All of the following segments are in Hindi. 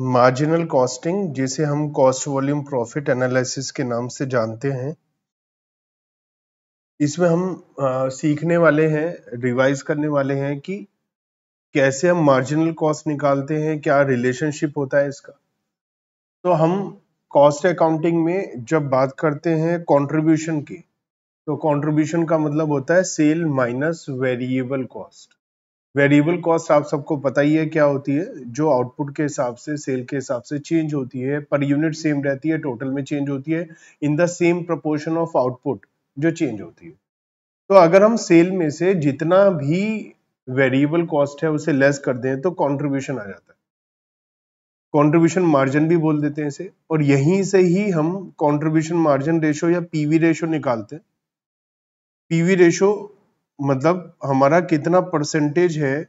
मार्जिनल कॉस्टिंग जिसे हम कॉस्ट वॉल्यूम प्रॉफिट एनालिसिस के नाम से जानते हैं इसमें हम आ, सीखने वाले हैं रिवाइज करने वाले हैं कि कैसे हम मार्जिनल कॉस्ट निकालते हैं क्या रिलेशनशिप होता है इसका तो हम कॉस्ट अकाउंटिंग में जब बात करते हैं कंट्रीब्यूशन की तो कंट्रीब्यूशन का मतलब होता है sale minus variable cost variable cost आप सबको पता ही है क्या होती है जो आउटपुट के हिसाब से सेल के हिसाब से चेंज होती है पर यूनिट सेम रहती है टोटल में चेंज होती है in the same proportion of output जो चेंज होती है तो अगर हम सेल में से जितना भी वेरिएबल कॉस्ट है उसे लेस कर दें तो कॉन्ट्रीब्यूशन आ जाता है कंट्रीब्यूशन मार्जिन भी बोल देते हैं इसे और यहीं से ही हम कंट्रीब्यूशन मार्जिन रेशो या पीवी रेशो निकालते हैं पीवी रेशो मतलब हमारा कितना परसेंटेज है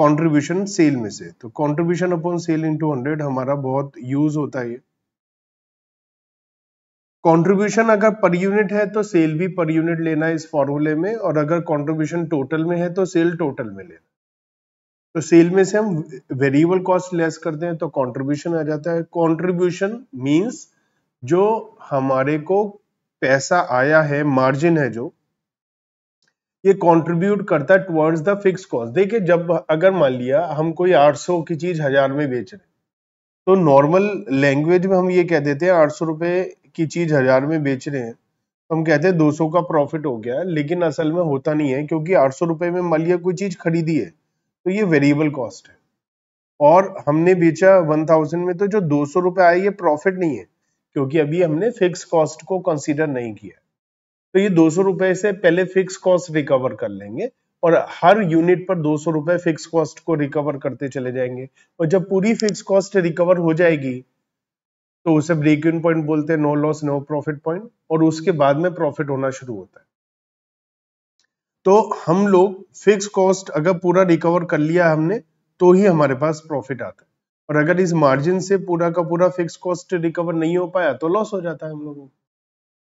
कंट्रीब्यूशन सेल में से तो contribution upon sale into hundred हमारा बहुत यूज होता है कंट्रीब्यूशन अगर पर यूनिट है तो सेल भी पर यूनिट लेना है इस फॉर्मूले में और अगर कंट्रीब्यूशन टोटल में है तो सेल टोटल में लेना तो सेल में से हम वेरिएबल कॉस्ट लेस करते हैं तो कंट्रीब्यूशन आ जाता है कंट्रीब्यूशन मींस जो हमारे को पैसा आया है मार्जिन है जो ये कंट्रीब्यूट करता है टुवर्ड्स द फिक्स कॉस्ट देखिए जब अगर मान लिया हम कोई 800 की चीज हजार में बेच रहे तो नॉर्मल लैंग्वेज में हम ये कह देते हैं आठ सौ की चीज हजार में बेच रहे हैं तो हम कहते हैं दो का प्रॉफिट हो गया लेकिन असल में होता नहीं है क्योंकि आठ सौ रुपये में मान लिया कोई चीज खरीदी है तो ये वेरिएबल कॉस्ट है और हमने बेचा वन थाउजेंड में तो जो दो सौ रुपए आए ये प्रॉफिट नहीं है क्योंकि अभी हमने फिक्स कॉस्ट को कंसिडर नहीं किया तो ये दो रुपए से पहले फिक्स कॉस्ट रिकवर कर लेंगे और हर यूनिट पर दो सौ रुपए फिक्स कॉस्ट को रिकवर करते चले जाएंगे और जब पूरी फिक्स कॉस्ट रिकवर हो जाएगी तो उसे ब्रेक इन पॉइंट बोलते हैं no loss no profit point और उसके बाद में प्रॉफिट होना शुरू होता है तो हम लोग फिक्स कॉस्ट अगर पूरा रिकवर कर लिया हमने तो ही हमारे पास प्रॉफिट आता है और अगर इस मार्जिन से पूरा का पूरा फिक्स कॉस्ट रिकवर नहीं हो पाया तो लॉस हो जाता है हम लोगों को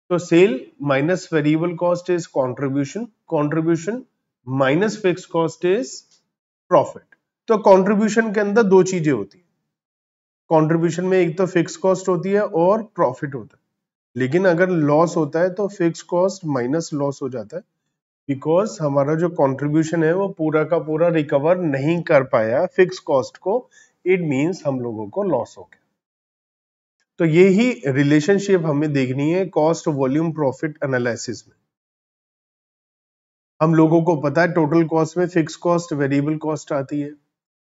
तो sale minus variable cost is contribution contribution minus fix cost is profit तो कॉन्ट्रीब्यूशन के अंदर दो चीजें होती है कंट्रीब्यूशन में एक तो फिक्स कॉस्ट होती है और प्रॉफिट होता है लेकिन अगर लॉस होता है तो फिक्स कॉस्ट माइनस लॉस हो जाता है बिकॉज हमारा जो कॉन्ट्रीब्यूशन है वो पूरा का पूरा रिकवर नहीं कर पाया फिक्स कॉस्ट को इट मीन्स हम लोगों को लॉस हो गया तो यही रिलेशनशिप हमें देखनी है कॉस्ट वॉल्यूम प्रॉफिट एनालिसिस में हम लोगों को पता है टोटल कॉस्ट में फिक्स कॉस्ट वेरिएबल कॉस्ट आती है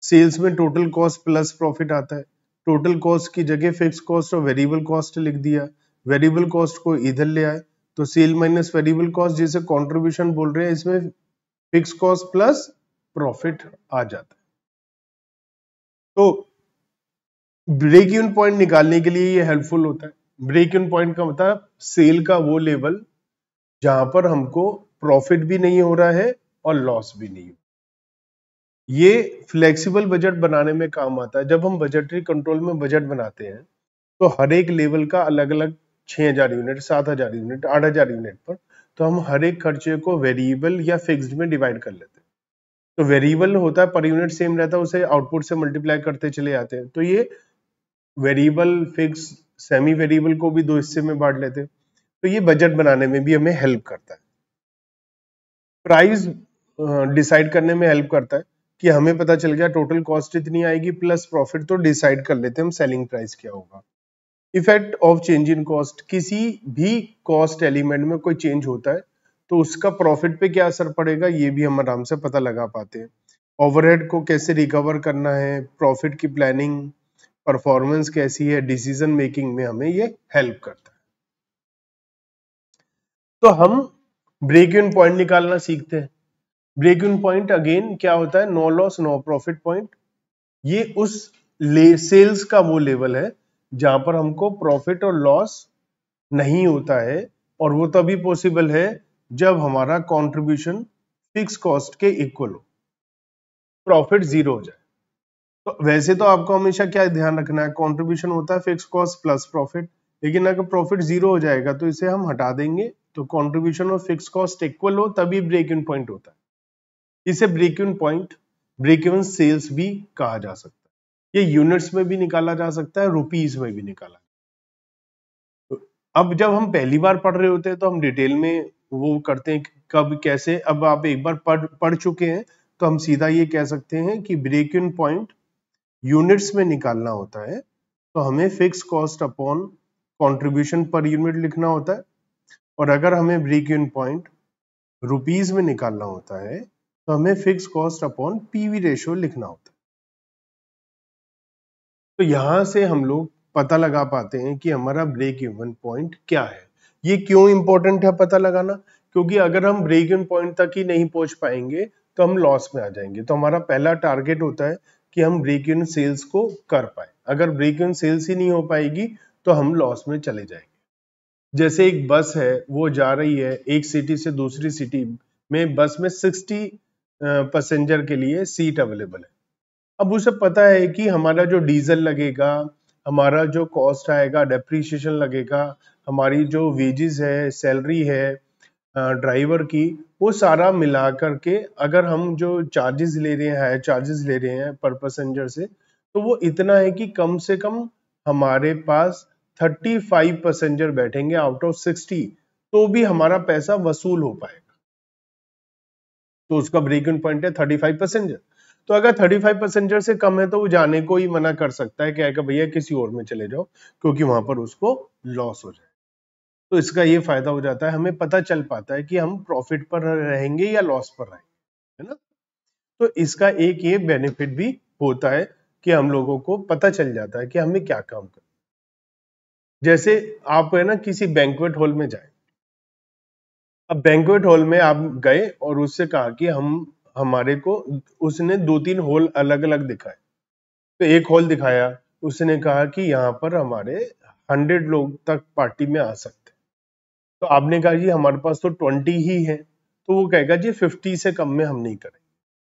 सेल्स में टोटल कॉस्ट प्लस प्रॉफिट आता है टोटल कॉस्ट की जगह फिक्स कॉस्ट और वेरिएबल कॉस्ट लिख दिया वेरिएबल कॉस्ट को इधर ले आए तो सेल माइनस वेरिएबल कॉस्ट जिसे कॉन्ट्रीब्यूशन बोल रहे हैं इसमें फिक्स कॉस्ट प्लस प्रॉफिट आ जाता है तो ब्रेक इन पॉइंट निकालने के लिए ये हेल्पफुल होता है ब्रेक इन पॉइंट का मतलब सेल का वो लेवल जहां पर हमको प्रॉफिट भी नहीं हो रहा है और लॉस भी नहीं ये फ्लेक्सिबल बजट बनाने में काम आता है जब हम बजटरी कंट्रोल में बजट बनाते हैं तो हर एक लेवल का अलग अलग छः हजार यूनिट सात हजार यूनिट आठ हजार यूनिट पर तो हम हर एक खर्चे को वेरिएबल या फिक्स्ड में डिवाइड कर लेते हैं तो वेरिएबल होता है पर यूनिट सेम रहता है उसे आउटपुट से मल्टीप्लाई करते चले जाते हैं तो ये वेरिएबल फिक्स सेमी वेरिएबल को भी दो हिस्से में बांट लेते हैं तो ये बजट बनाने में भी हमें हेल्प करता है प्राइस डिसाइड करने में हेल्प करता है कि हमें पता चल गया टोटल कॉस्ट इतनी आएगी प्लस प्रॉफिट तो डिसाइड कर लेते हैं हम सेलिंग प्राइस क्या होगा effect of change in cost किसी भी कॉस्ट एलिमेंट में कोई चेंज होता है तो उसका प्रॉफिट पे क्या असर पड़ेगा ये भी हम आराम से पता लगा पाते हैं ओवरहेड को कैसे रिकवर करना है प्रॉफिट की प्लानिंग परफॉर्मेंस कैसी है डिसीजन मेकिंग में हमें ये हेल्प करता है तो हम ब्रेक इन पॉइंट निकालना सीखते हैं ब्रेक इन पॉइंट अगेन क्या होता है no loss no profit point ये उस ले, सेल्स का वो लेवल है जहां पर हमको प्रॉफिट और लॉस नहीं होता है और वो तभी पॉसिबल है जब हमारा कंट्रीब्यूशन फिक्स कॉस्ट के इक्वल हो प्रॉफिट जीरो हो जाए तो वैसे तो आपको हमेशा क्या ध्यान रखना है कॉन्ट्रीब्यूशन होता है फिक्स कॉस्ट प्लस प्रॉफिट लेकिन अगर प्रॉफिट जीरो हो जाएगा तो इसे हम हटा देंगे तो कॉन्ट्रीब्यूशन और फिक्स कॉस्ट इक्वल हो तभी ब्रेक इन पॉइंट होता है इसे break even point break even sales भी कहा जा सकता है ये यूनिट्स में भी निकाला जा सकता है रुपीज में भी निकाला तो अब जब हम पहली बार पढ़ रहे होते हैं तो हम डिटेल में वो करते हैं कब कैसे अब आप एक बार पढ़ पढ़ चुके हैं तो हम सीधा ये कह सकते हैं कि ब्रेक इन पॉइंट यूनिट्स में निकालना होता है तो हमें fix cost upon contribution per unit लिखना होता है और अगर हमें ब्रेक इन पॉइंट रुपीज में निकालना होता है तो हमें fix cost upon PV ratio लिखना होता है तो यहां से हम लोग पता लगा पाते हैं कि हमारा ब्रेक इवन पॉइंट क्या है ये क्यों इंपॉर्टेंट है पता लगाना क्योंकि अगर हम ब्रेक इन पॉइंट तक ही नहीं पहुंच पाएंगे तो हम लॉस में आ जाएंगे तो हमारा पहला टारगेट होता है कि हम ब्रेक इन सेल्स को कर पाए अगर ब्रेक इन सेल्स ही नहीं हो पाएगी तो हम लॉस में चले जाएंगे जैसे एक बस है वो जा रही है एक सिटी से दूसरी सिटी में बस में 60 पैसेंजर के लिए सीट अवेलेबल है अब उसे पता है कि हमारा जो डीजल लगेगा हमारा जो कॉस्ट आएगा डेप्रीशिएशन लगेगा हमारी जो वेजेस है सैलरी है ड्राइवर की वो सारा मिला करके अगर हम जो चार्जेस ले रहे हैं हायर चार्जेस ले रहे हैं पर पैसेंजर से तो वो इतना है कि कम से कम हमारे पास 35 पैसेंजर बैठेंगे आउट ऑफ 60 तो भी हमारा पैसा वसूल हो पाएगा तो उसका ब्रेक इन पॉइंट है 35 पैसेंजर तो अगर 35 पैसेंजर से कम है तो वो जाने को ही मना कर सकता है क्या भैया किसी और में चले जाओ क्योंकि वहां पर उसको लॉस हो जाए तो इसका ये फायदा हो जाता है हमें पता चल पाता है कि हम प्रॉफिट पर रहेंगे या लॉस पर रहेंगे है ना तो इसका एक ये बेनिफिट भी होता है कि हम लोगों को पता चल जाता है कि हमें क्या काम कर जैसे आप है ना किसी बैंकवेट हॉल में जाए अब बैंकवेट हॉल में आप गए और उससे कहा कि हम हमारे को उसने दो तीन हॉल अलग अलग दिखाए तो एक हॉल दिखाया उसने कहा कि यहाँ पर हमारे हंड्रेड लोग तक पार्टी में आ सकते तो आपने कहा जी हमारे पास तो ट्वेंटी ही है तो वो कहेगा जी फिफ्टी से कम में हम नहीं करेंगे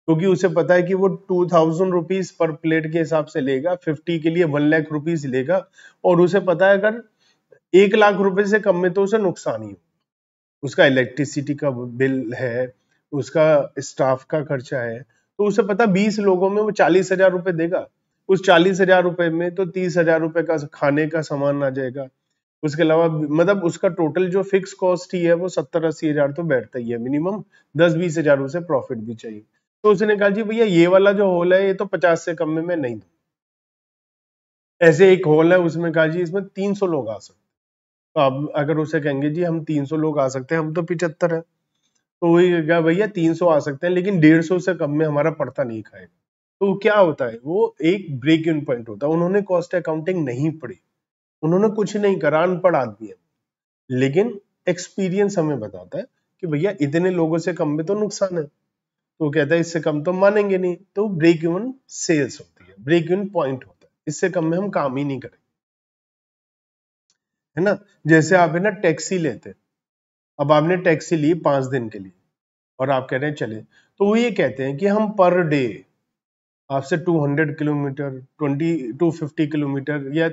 क्योंकि उसे पता है कि वो two thousand rupees per plate के हिसाब से लेगा फिफ्टी के लिए वन लाख रुपीज लेगा और उसे पता है अगर एक लाख रुपए से कम में तो उसे नुकसान ही उसका इलेक्ट्रिसिटी का बिल है उसका स्टाफ का खर्चा है तो उसे पता बीस लोगों में वो चालीस हजार रुपये देगा उस चालीस हजार रुपए में तो तीस हजार रुपए का खाने का सामान आ जाएगा उसके अलावा मतलब उसका टोटल जो फिक्स कॉस्ट ही है वो सत्तर अस्सी हजार तो बैठता ही है मिनिमम दस बीस हजार उसे प्रॉफिट भी चाहिए तो उसने कहा जी भैया ये वाला जो हॉल है ये तो पचास से कम में मैं नहीं दू ऐसे एक हॉल है उसमें कहा जी इसमें तीन सौ लोग आ सकते तो अब अगर उसे कहेंगे जी हम तीन सौ लोग आ सकते हैं हम तो पिचहत्तर है तो वही कहा भैया तीन सौ आ सकते हैं लेकिन डेढ़ सौ से कम में हमारा पड़ता नहीं खाएगा तो क्या होता है वो एक ब्रेक इन पॉइंट होता है उन्होंने कॉस्ट अकाउंटिंग नहीं पड़ी उन्होंने कुछ नहीं करा अनपढ़ आदमी है लेकिन एक्सपीरियंस हमें बताता है कि भैया इतने लोगों से कम में तो नुकसान है तो वो कहता है इससे कम तो मानेंगे नहीं तो ब्रेक इवन सेल्स होती है ब्रेक इवन पॉइंट होता है इससे कम में हम काम ही नहीं करेंगे है ना जैसे आप है ना टैक्सी लेते अब आपने टैक्सी ली पांच दिन के लिए और आप कह रहे हैं चले तो वो ये कहते हैं कि हम पर डे आपसे 200 किलोमीटर 20 250 किलोमीटर या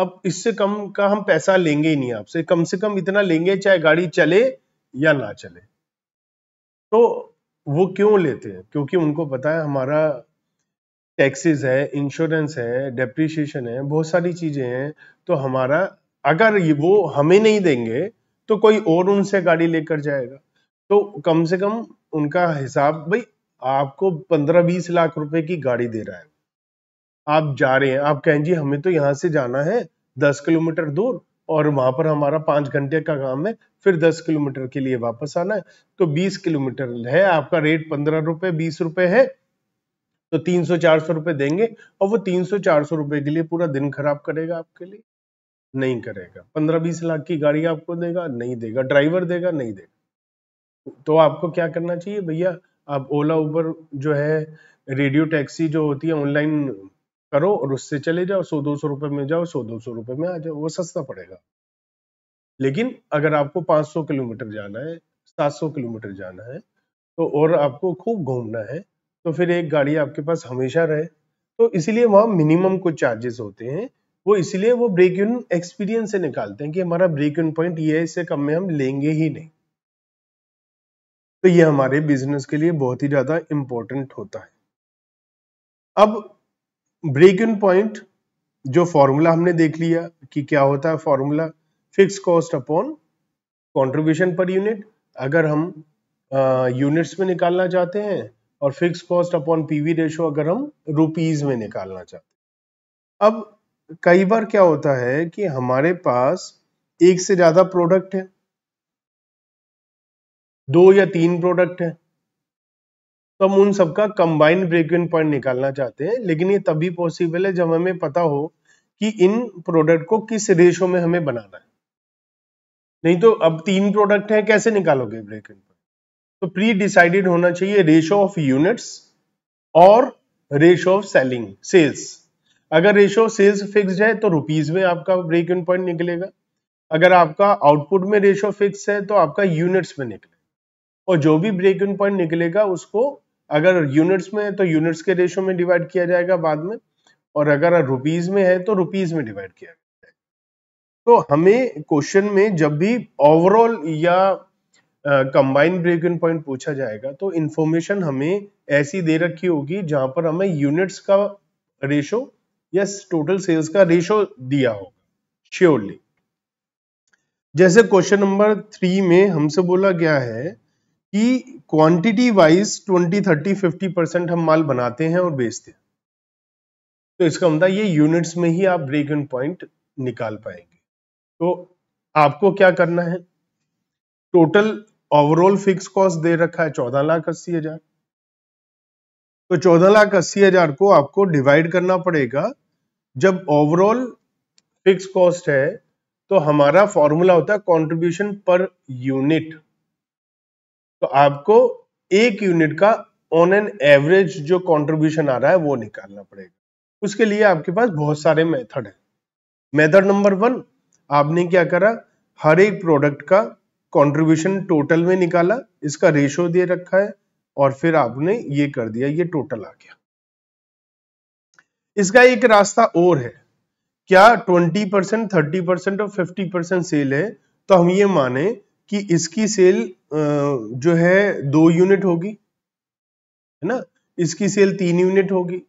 अब इससे कम का हम पैसा लेंगे ही नहीं आपसे कम से कम इतना लेंगे चाहे गाड़ी चले या ना चले तो वो क्यों लेते हैं क्योंकि उनको पता है हमारा टैक्सेस है इंश्योरेंस है डेप्रिशिएशन है बहुत सारी चीजें हैं तो हमारा अगर वो हमें नहीं देंगे तो कोई और उनसे गाड़ी लेकर जाएगा तो कम से कम उनका हिसाब भाई आपको पंद्रह बीस लाख रुपए की गाड़ी दे रहा है आप जा रहे हैं आप कहें जी हमें तो यहाँ से जाना है दस किलोमीटर दूर और वहां पर हमारा पांच घंटे का काम है फिर दस किलोमीटर के लिए वापस आना है तो बीस किलोमीटर है आपका रेट पंद्रह रुपए बीस रुपए है तो तीन सौ चार सौ रुपए देंगे और वो तीन सौ चार सौ रुपए के लिए पूरा दिन खराब करेगा आपके लिए नहीं करेगा पंद्रह बीस लाख की गाड़ी आपको देगा नहीं देगा ड्राइवर देगा नहीं देगा तो आपको क्या करना चाहिए भैया आप ओला उबर जो है रेडियो टैक्सी जो होती है ऑनलाइन करो और उससे चले जाओ सौ दो सौ रुपये में जाओ सौ दो सौ रुपये में आ जाओ वो सस्ता पड़ेगा लेकिन अगर आपको 500 किलोमीटर जाना है 700 किलोमीटर जाना है तो और आपको खूब घूमना है तो फिर एक गाड़ी आपके पास हमेशा रहे तो इसीलिए वहाँ मिनिमम कुछ चार्जेस होते हैं वो इसलिए वो ब्रेक इन एक्सपीरियंस से निकालते हैं कि हमारा ब्रेक इन पॉइंट ये है इससे कम में हम लेंगे ही नहीं तो ये हमारे बिजनेस के लिए बहुत ही ज्यादा इम्पोर्टेंट होता है अब ब्रेक इन पॉइंट जो फॉर्मूला हमने देख लिया कि क्या होता है formula fix cost upon contribution per unit अगर हम यूनिट्स में निकालना चाहते हैं और fix cost upon PV ratio अगर हम रुपीज में निकालना चाहते हैं अब कई बार क्या होता है कि हमारे पास एक से ज्यादा प्रोडक्ट है दो या तीन प्रोडक्ट है तो हम उन सबका कंबाइंड ब्रेक इवन पॉइंट निकालना चाहते हैं लेकिन ये तभी पॉसिबल है जब हमें पता हो कि इन प्रोडक्ट को किस रेशो में हमें बनाना है नहीं तो अब तीन प्रोडक्ट हैं कैसे निकालोगे ब्रेक इवन पॉइंट तो प्री डिसाइडेड होना चाहिए रेशो ऑफ यूनिट्स और रेशो ऑफ सेलिंग सेल्स अगर रेशो सेल्स फिक्स है तो रुपीज में आपका ब्रेक इवन पॉइंट निकलेगा अगर आपका आउटपुट में रेशो फिक्स है तो आपका यूनिट्स में निकलेगा और जो भी ब्रेक इन पॉइंट निकलेगा उसको अगर यूनिट्स में है तो यूनिट्स के रेशो में डिवाइड किया जाएगा बाद में और अगर रुपीज में है तो रुपीज में डिवाइड किया जाएगा तो हमें क्वेश्चन में जब भी ओवरऑल या कंबाइंड ब्रेक इन पॉइंट पूछा जाएगा तो इन्फॉर्मेशन हमें ऐसी दे रखी होगी जहां पर हमें यूनिट्स का रेशो या टोटल सेल्स का रेशो दिया होगा श्योरली जैसे क्वेश्चन नंबर थ्री में हमसे बोला गया है कि क्वांटिटी वाइज 20, 30, 50 परसेंट हम माल बनाते हैं और बेचते हैं तो इसका मतलब ये यूनिट्स में ही आप ब्रेक इन पॉइंट निकाल पाएंगे तो आपको क्या करना है टोटल ओवरऑल फिक्स कॉस्ट दे रखा है चौदह लाख अस्सी हजार तो चौदह लाख अस्सी हजार को आपको डिवाइड करना पड़ेगा जब ओवरऑल फिक्स कॉस्ट है तो हमारा फॉर्मूला होता है कंट्रीब्यूशन पर यूनिट तो आपको एक यूनिट का ऑन एन एवरेज जो कंट्रीब्यूशन आ रहा है वो निकालना पड़ेगा उसके लिए आपके पास बहुत सारे मेथड है मेथड नंबर वन आपने क्या करा हर एक प्रोडक्ट का कंट्रीब्यूशन टोटल में निकाला इसका रेशो दे रखा है और फिर आपने ये कर दिया ये टोटल आ गया इसका एक रास्ता और है क्या 20 परसेंट थर्टी परसेंट और 50 परसेंट सेल है तो हम ये माने कि इसकी सेल जो है दो यूनिट होगी है ना इसकी सेल तीन यूनिट होगी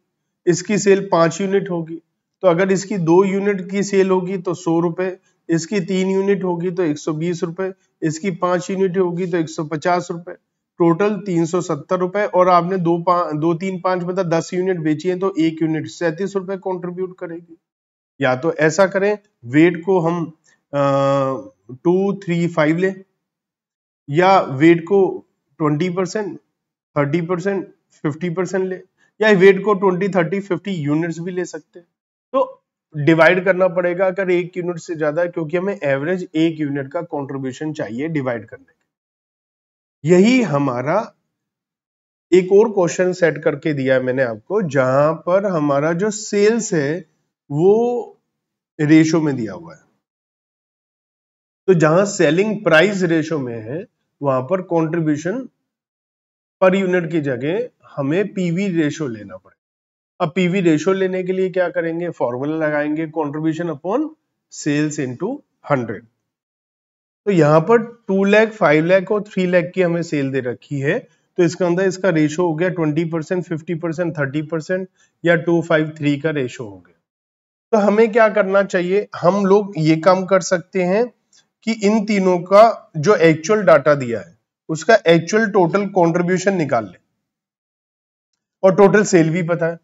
इसकी सेल पांच यूनिट होगी तो अगर इसकी दो यूनिट की सेल होगी तो सौ रुपए इसकी तीन यूनिट होगी तो एक सौ बीस रुपए इसकी पांच यूनिट होगी तो एक सौ पचास रुपए टोटल तीन सौ सत्तर रुपए और आपने दो दो तीन पांच मतलब दस यूनिट बेची है तो एक यूनिट सैंतीस रुपए कॉन्ट्रीब्यूट करेगी या तो ऐसा करें वेट को हम टू थ्री फाइव लें या वेट को 20 percent thirty percent fifty percent ले या वेट को 20 30 50 यूनिट्स भी ले सकते हैं तो डिवाइड करना पड़ेगा अगर एक यूनिट से ज्यादा क्योंकि हमें एवरेज एक यूनिट का कंट्रीब्यूशन चाहिए डिवाइड करने के यही हमारा एक और क्वेश्चन सेट करके दिया है मैंने आपको जहां पर हमारा जो सेल्स है वो रेशो में दिया हुआ है तो जहां सेलिंग प्राइस रेशो में है वहां पर कंट्रीब्यूशन पर यूनिट की जगह हमें पीवी रेशो लेना पड़ेगा अब पीवी रेशो लेने के लिए क्या करेंगे फॉर्मूला लगाएंगे contribution upon sales into hundred तो यहां पर टू लैख फाइव लैख और थ्री लैख की हमें सेल दे रखी है तो इसके अंदर इसका रेशो हो गया twenty percent fifty percent thirty percent या टू फाइव थ्री का रेशो हो गया तो हमें क्या करना चाहिए हम लोग ये काम कर सकते हैं कि इन तीनों का जो एक्चुअल डाटा दिया है उसका एक्चुअल टोटल कंट्रीब्यूशन निकाल ले और टोटल सेल भी पता है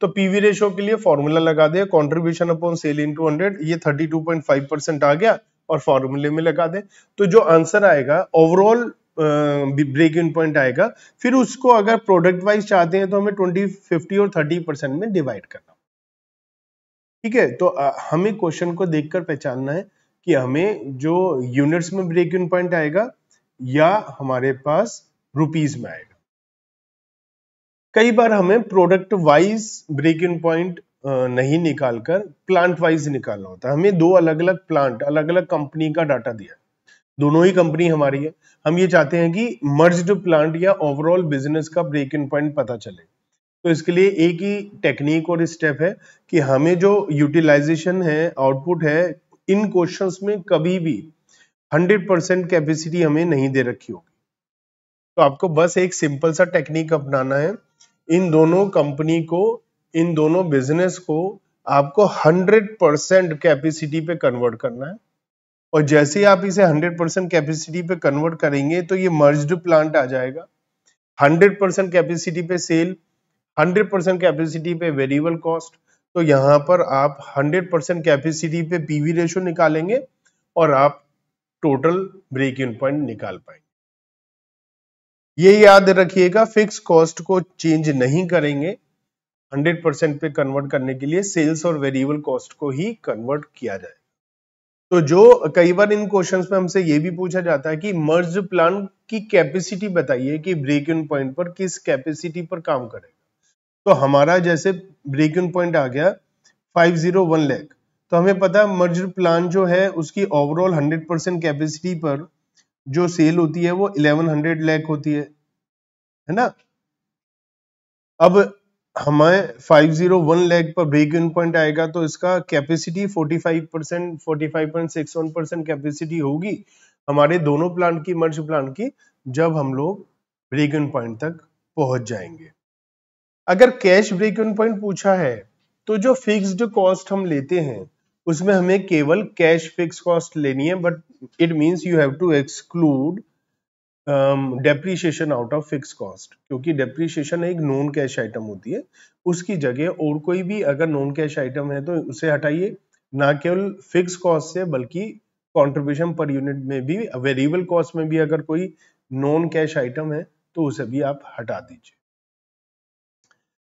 तो पीवी रेशो के लिए फॉर्मूला लगा दे contribution upon sale to hundred ये 32.5 परसेंट आ गया और फॉर्मूले में लगा दे तो जो आंसर आएगा ओवरऑल ब्रेक इन पॉइंट आएगा फिर उसको अगर प्रोडक्ट वाइज चाहते हैं तो हमें ट्वेंटी फिफ्टी और थर्टी परसेंट में डिवाइड करना ठीक है तो हमें क्वेश्चन को देखकर पहचानना है कि हमें जो यूनिट्स में ब्रेक इन पॉइंट आएगा या हमारे पास रुपीज में आएगा कई बार हमें product wise break even point नहीं निकालकर प्लांट वाइज निकालना होता है हमें दो अलग अलग प्लांट अलग अलग कंपनी का डाटा दिया दोनों ही कंपनी हमारी है हम ये चाहते हैं कि मर्ज्ड प्लांट या ओवरऑल बिजनेस का ब्रेक इन पॉइंट पता चले तो इसके लिए एक ही टेक्निक और स्टेप है कि हमें जो यूटिलाइजेशन है आउटपुट है इन क्वेश्चंस में कभी भी 100 परसेंट कैपेसिटी हमें नहीं दे रखी होगी तो आपको बस एक सिंपल सा टेक्निक अपनाना है इन दोनों कंपनी को इन दोनों बिजनेस को आपको 100 परसेंट कैपेसिटी पे कन्वर्ट करना है और जैसे ही आप इसे 100 परसेंट कैपेसिटी पे कन्वर्ट करेंगे तो ये मर्ज्ड प्लांट आ जाएगा 100 परसेंट कैपेसिटी पे सेल 100 परसेंट कैपेसिटी पे वेरिएबल कॉस्ट तो यहाँ पर आप 100 परसेंट कैपेसिटी पे पीवी रेशो निकालेंगे और आप टोटल ब्रेक इन पॉइंट निकाल पाएंगे ये याद रखिएगा फिक्स कॉस्ट को चेंज नहीं करेंगे 100 परसेंट पे कन्वर्ट करने के लिए सेल्स और वेरिएबल कॉस्ट को ही कन्वर्ट किया जाए तो जो कई बार इन क्वेश्चंस में हमसे ये भी पूछा जाता है कि मर्ज प्लान की कैपेसिटी बताइए कि ब्रेक इन पॉइंट पर किस कैपेसिटी पर काम करेगा तो हमारा जैसे ब्रेक इन पॉइंट आ गया फाइव जीरो तो हमें पता है मर्ज प्लान जो है उसकी ओवरऑल हंड्रेड परसेंट कैपेसिटी पर जो सेल होती है वो इलेवन हंड्रेड होती है है ना अब हमें 501 जीरो पर ब्रेक इन पॉइंट आएगा तो इसका capacity 45 percent forty percent capacity होगी हमारे दोनों प्लांट की मर्ज प्लांट की जब हम लोग ब्रेक इन पॉइंट तक पहुंच जाएंगे अगर कैश ब्रेक इवन पॉइंट पूछा है तो जो फिक्स्ड कॉस्ट हम लेते हैं उसमें हमें केवल कैश फिक्स कॉस्ट लेनी है but it means you have to exclude depreciation out of fix cost क्योंकि डेप्रीशिएशन एक नॉन कैश आइटम होती है उसकी जगह और कोई भी अगर नॉन कैश आइटम है तो उसे हटाइए ना केवल फिक्स कॉस्ट से बल्कि कॉन्ट्रीब्यूशन पर यूनिट में भी वेरिएबल कॉस्ट में भी अगर कोई नॉन कैश आइटम है तो उसे भी आप हटा दीजिए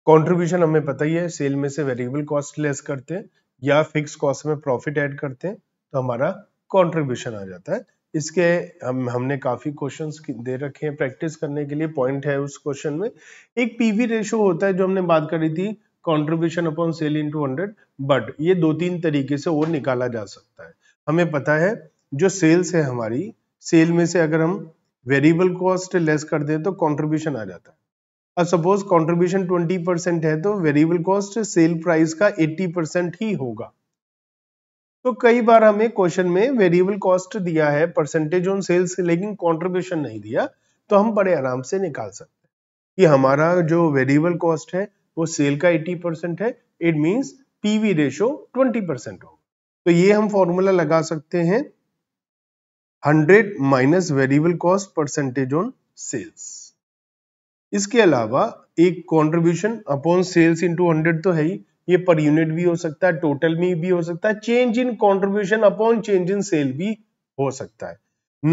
कंट्रीब्यूशन हमें पता ही है सेल में से वेरिएबल कॉस्ट लेस करते हैं या फिक्स कॉस्ट में प्रॉफिट ऐड करते हैं तो हमारा कंट्रीब्यूशन आ जाता है इसके हम हमने काफ़ी क्वेश्चंस दे रखे हैं प्रैक्टिस करने के लिए पॉइंट है उस क्वेश्चन में एक पीवी रेशो होता है जो हमने बात करी थी contribution upon sale into hundred but ये दो तीन तरीके से और निकाला जा सकता है हमें पता है जो सेल्स है हमारी सेल में से अगर हम वेरिएबल कॉस्ट लेस कर दें तो कॉन्ट्रीब्यूशन आ जाता है सपोज कंट्रीब्यूशन 20 परसेंट है तो वेरिएबल कॉस्ट सेल प्राइस का 80 परसेंट ही होगा तो कई बार हमें क्वेश्चन में वेरिएबल कॉस्ट दिया है परसेंटेज ऑन सेल्स लेकिन कंट्रीब्यूशन नहीं दिया तो हम बड़े आराम से निकाल सकते हैं कि हमारा जो वेरिएबल कॉस्ट है वो सेल का 80 परसेंट है it means PV ratio 20 percent होगा तो ये हम फॉर्मूला लगा सकते हैं hundred minus variable cost percentage on sales इसके अलावा एक contribution upon sales into hundred तो है ही ये पर यूनिट भी हो सकता है टोटल में भी हो सकता है change in contribution upon change in sale भी हो सकता है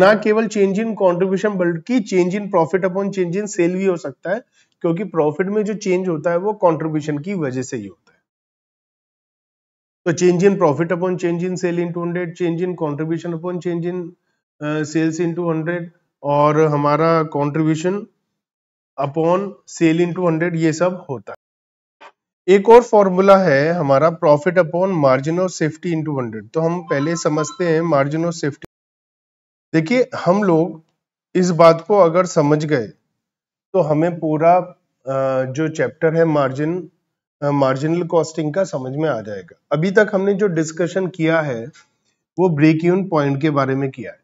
ना केवल चेंज इन कॉन्ट्रीब्यूशन बल्कि change in profit upon change in sale भी हो सकता है क्योंकि प्रॉफिट में जो चेंज होता है वो कॉन्ट्रीब्यूशन की वजह से ही होता है तो change in profit upon change in sale into hundred change in contribution upon change in sales into hundred और हमारा contribution upon sale into hundred ये सब होता है एक और फॉर्मूला है हमारा profit upon margin of safety into hundred तो हम पहले समझते हैं मार्जिन ऑफ सेफ्टी देखिए हम लोग इस बात को अगर समझ गए तो हमें पूरा जो चैप्टर है मार्जिन मार्जिनल कॉस्टिंग का समझ में आ जाएगा अभी तक हमने जो डिस्कशन किया है वो ब्रेक यून पॉइंट के बारे में किया है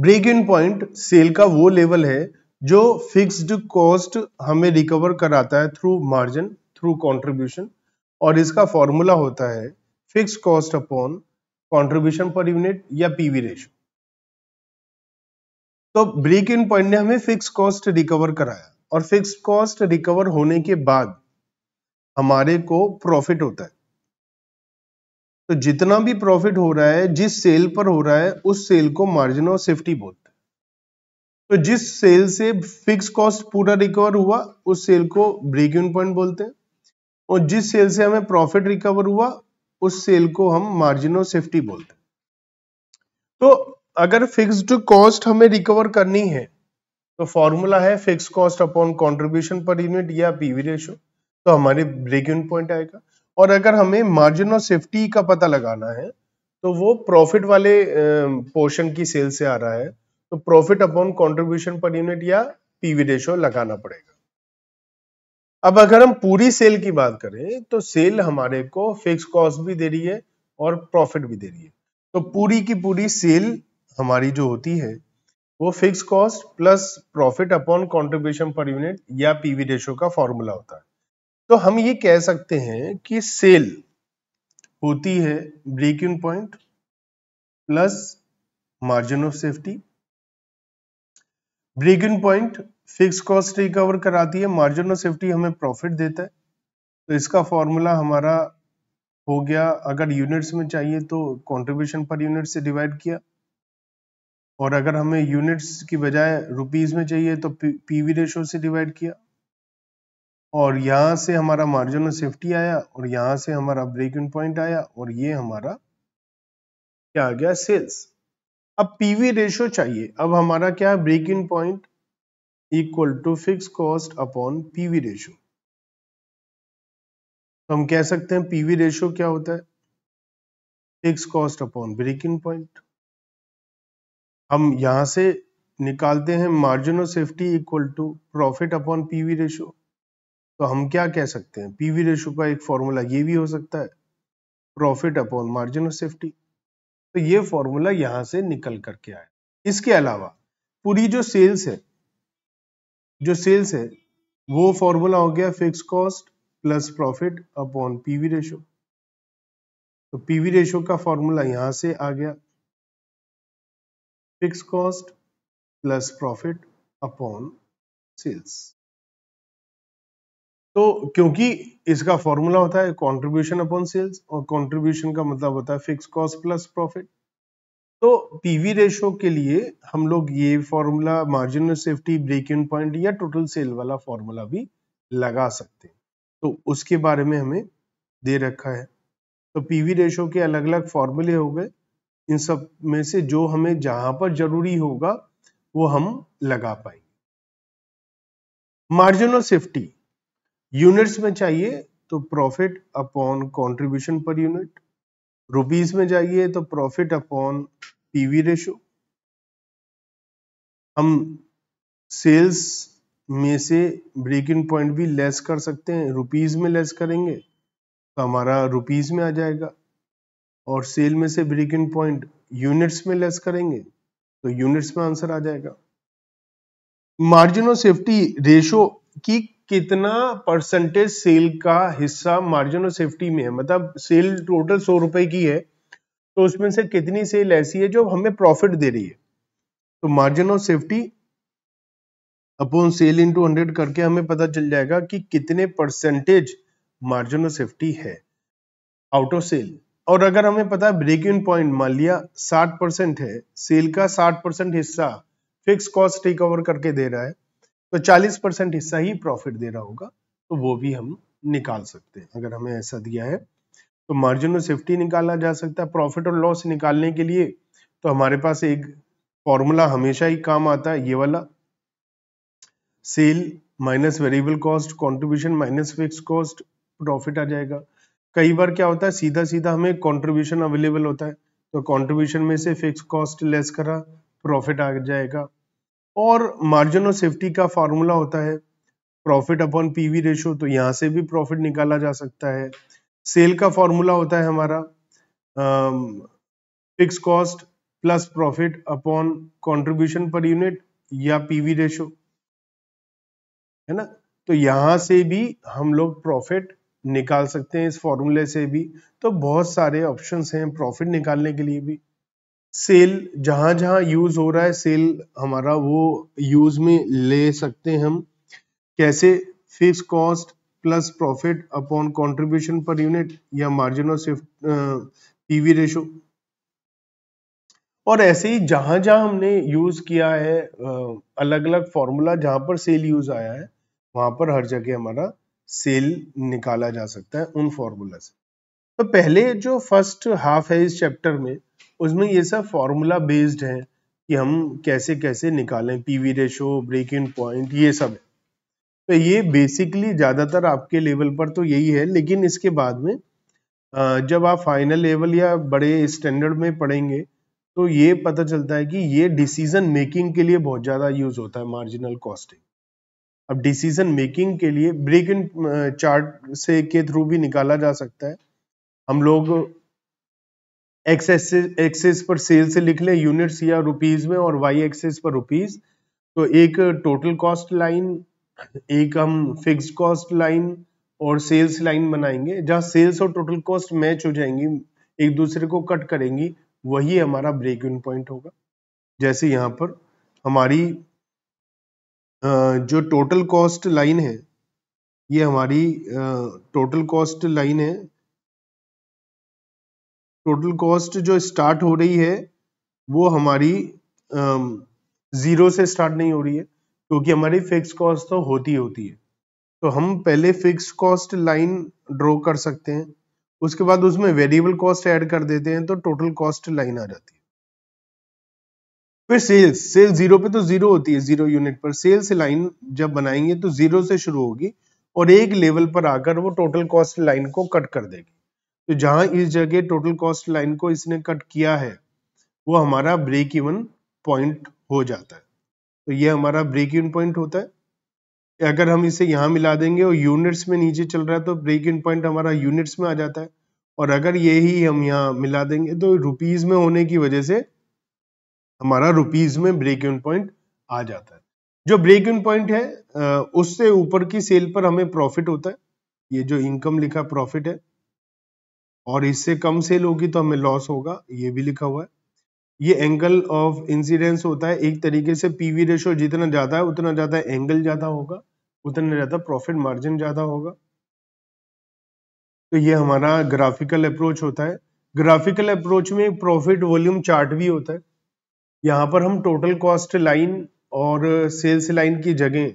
ब्रेक इन पॉइंट सेल का वो लेवल है जो फिक्स्ड कॉस्ट हमें रिकवर कराता है थ्रू मार्जिन थ्रू कंट्रीब्यूशन और इसका फॉर्मूला होता है fix cost upon contribution per unit या पीवी रेशो तो ब्रेक इन पॉइंट ने हमें फिक्स कॉस्ट रिकवर कराया और फिक्स कॉस्ट रिकवर होने के बाद हमारे को प्रॉफिट होता है तो जितना भी प्रॉफिट हो रहा है जिस सेल पर हो रहा है उस सेल को मार्जिन और सेफ्टी बोलते हैं तो जिस सेल से फिक्स कॉस्ट पूरा रिकवर हुआ उस सेल को ब्रेक इन पॉइंट बोलते हैं और जिस सेल से हमें प्रॉफिट रिकवर हुआ उस सेल को हम मार्जिन ऑफ सेफ्टी बोलते हैं तो अगर फिक्स्ड कॉस्ट हमें रिकवर करनी है तो फॉर्मूला है fix cost upon contribution per unit या पीवी रेशो तो हमारे ब्रेक इन पॉइंट आएगा और अगर हमें मार्जिन ऑफ सेफ्टी का पता लगाना है तो वो प्रॉफिट वाले पोर्शन की सेल से आ रहा है तो profit upon contribution per unit या पीवी रेशो लगाना पड़ेगा अब अगर हम पूरी सेल की बात करें तो सेल हमारे को फिक्स कॉस्ट भी दे रही है और प्रॉफिट भी दे रही है तो पूरी की पूरी सेल हमारी जो होती है वो fix cost plus profit upon contribution per unit या पीवी रेशो का फॉर्मूला होता है तो हम ये कह सकते हैं कि सेल होती है break even point plus margin of safety break even point fix cost recover कराती है मार्जिन ऑफ सेफ्टी हमें प्रॉफिट देता है तो इसका फॉर्मूला हमारा हो गया अगर यूनिट्स में चाहिए तो कंट्रीब्यूशन पर यूनिट से डिवाइड किया और अगर हमें यूनिट्स की बजाय रुपीस में चाहिए तो पीवी रेशो से डिवाइड किया और यहाँ से हमारा मार्जिन ऑफ सेफ्टी आया और यहाँ से हमारा ब्रेक इन पॉइंट आया और ये हमारा क्या आ गया सेल्स अब पीवी रेशो चाहिए अब हमारा क्या है break even point equal to fix cost upon PV ratio तो हम कह सकते हैं पीवी रेशो क्या होता है fix cost upon break even point हम यहां से निकालते हैं margin of safety equal to profit upon PV ratio तो हम क्या कह सकते हैं पीवी रेशो का एक फॉर्मूला ये भी हो सकता है profit upon margin of safety तो ये फॉर्मूला यहां से निकल करके आए इसके अलावा पूरी जो सेल्स है जो सेल्स है वो फॉर्मूला हो गया fix cost plus profit upon PV ratio तो पीवी रेशो का फॉर्मूला यहां से आ गया fix cost plus profit upon sales तो क्योंकि इसका फॉर्मूला होता है कंट्रीब्यूशन अपॉन सेल्स और कंट्रीब्यूशन का मतलब होता है फिक्स कॉस्ट प्लस प्रॉफिट तो पीवी रेशो के लिए हम लोग ये formula margin safety break even point या टोटल सेल वाला फॉर्मूला भी लगा सकते हैं तो उसके बारे में हमें दे रखा है तो पीवी रेशो के अलग अलग फॉर्मूले हो गए इन सब में से जो हमें जहां पर जरूरी होगा वो हम लगा पाएंगे मार्जिन ऑफ सेफ्टी यूनिट्स में चाहिए तो profit upon contribution per unit rupees में जाइए तो प्रॉफिट अपॉन पीवी रेशो हम सेल्स में से ब्रेक इन पॉइंट भी लेस कर सकते हैं रुपीस में लेस करेंगे तो हमारा रुपीस में आ जाएगा और सेल में से ब्रेक इन पॉइंट यूनिट्स में लेस करेंगे तो यूनिट्स में आंसर आ जाएगा मार्जिन ऑफ सेफ्टी रेशो की कितना परसेंटेज सेल का हिस्सा मार्जिन और सेफ्टी में है मतलब सेल टोटल सौ रुपए की है तो उसमें से कितनी सेल ऐसी है जो हमें प्रॉफिट दे रही है तो मार्जिन और safety upon sale to hundred करके हमें पता चल जाएगा कि कितने परसेंटेज मार्जिन और सेफ्टी है आउट ऑफ सेल और अगर हमें पता है ब्रेक इन पॉइंट मान लिया साठ परसेंट है सेल का साठ परसेंट हिस्सा फिक्स कॉस्ट टेक ओवर करके दे रहा है तो 40 परसेंट हिस्सा ही प्रॉफिट दे रहा होगा तो वो भी हम निकाल सकते हैं अगर हमें ऐसा दिया है तो मार्जिन और सेफ्टी निकाला जा सकता है प्रॉफिट और लॉस निकालने के लिए तो हमारे पास एक फॉर्मूला हमेशा ही काम आता है ये वाला sale minus variable cost contribution minus fix cost profit आ जाएगा कई बार क्या होता है सीधा सीधा हमें कंट्रीब्यूशन अवेलेबल होता है तो कंट्रीब्यूशन में से फिक्स कॉस्ट लेस करा प्रॉफिट आ जाएगा और मार्जिन ऑफ सेफ्टी का फॉर्मूला होता है प्रॉफिट अपॉन पीवी रेशो तो यहाँ से भी प्रॉफिट निकाला जा सकता है सेल का फॉर्मूला होता है हमारा fix cost plus profit upon contribution per unit या पीवी रेशो है ना तो यहाँ से भी हम लोग प्रॉफिट निकाल सकते हैं इस फॉर्मूले से भी तो बहुत सारे ऑप्शंस हैं प्रॉफिट निकालने के लिए भी सेल जहां जहां यूज हो रहा है सेल हमारा वो यूज में ले सकते हैं हम कैसे fix cost plus profit upon contribution per unit या margin of safety PV ratio और ऐसे ही जहां जहां हमने यूज किया है अलग अलग फॉर्मूला जहां पर सेल यूज आया है वहां पर हर जगह हमारा सेल निकाला जा सकता है उन फॉर्मूला से तो पहले जो फर्स्ट हाफ है इस चैप्टर में उसमें ये सब फॉर्मूला बेस्ड है कि हम कैसे कैसे निकालें PV ratio break even point ये सब है तो ये बेसिकली ज़्यादातर आपके लेवल पर तो यही है लेकिन इसके बाद में जब आप फाइनल लेवल या बड़े स्टैंडर्ड में पढ़ेंगे तो ये पता चलता है कि ये डिसीजन मेकिंग के लिए बहुत ज़्यादा यूज़ होता है मार्जिनल कॉस्टिंग अब डिसीजन मेकिंग के लिए ब्रेक इन चार्ट से के थ्रू भी निकाला जा सकता है हम लोग एक्स एक्सेस पर सेल्स लिख लें यूनिट्स या रुपीज में और वाई एक्सेस पर रुपीज तो एक टोटल कॉस्ट लाइन एक हम फिक्स कॉस्ट लाइन और सेल्स लाइन बनाएंगे जहाँ सेल्स और टोटल कॉस्ट मैच हो जाएंगी एक दूसरे को कट करेंगी वही हमारा ब्रेक इन पॉइंट होगा जैसे यहाँ पर हमारी जो टोटल कॉस्ट लाइन है ये हमारी टोटल कॉस्ट लाइन है टोटल कॉस्ट जो स्टार्ट हो रही है वो हमारी ज़ीरो से स्टार्ट नहीं हो रही है क्योंकि हमारी फिक्स कॉस्ट तो होती होती है तो हम पहले फिक्स कॉस्ट लाइन ड्रॉ कर सकते हैं उसके बाद उसमें वेरिएबल कॉस्ट ऐड कर देते हैं तो टोटल कॉस्ट लाइन आ जाती है फिर सेल्स सेल्स जीरो पे तो जीरो होती है जीरो यूनिट पर सेल्स लाइन जब बनाएंगे तो जीरो से शुरू होगी और एक लेवल पर आकर वो टोटल कॉस्ट लाइन को कट कर देगी तो जहां इस जगह टोटल कॉस्ट लाइन को इसने कट किया है वो हमारा ब्रेक इवन पॉइंट हो जाता है तो ये हमारा ब्रेक इवन पॉइंट होता है अगर हम इसे यहाँ मिला देंगे और यूनिट्स में नीचे चल रहा है तो ब्रेक इन पॉइंट हमारा यूनिट्स में आ जाता है और अगर ये ही हम यहाँ मिला देंगे तो रुपीज में होने की वजह से हमारा रुपीज में ब्रेक इन पॉइंट आ जाता है जो ब्रेक इन पॉइंट है उससे ऊपर की सेल पर हमें प्रॉफिट होता है ये जो इनकम लिखा प्रॉफिट है और इससे कम सेल होगी तो हमें लॉस होगा ये भी लिखा हुआ है ये एंगल ऑफ इंसिडेंस होता है एक तरीके से पीवी रेशो जितना ज़्यादा है उतना ज़्यादा एंगल ज़्यादा होगा उतना ज़्यादा प्रॉफिट मार्जिन ज़्यादा होगा तो ये हमारा ग्राफिकल अप्रोच होता है ग्राफिकल अप्रोच में प्रॉफिट वॉल्यूम चार्ट भी होता है यहाँ पर हम टोटल कॉस्ट लाइन और सेल्स लाइन की जगह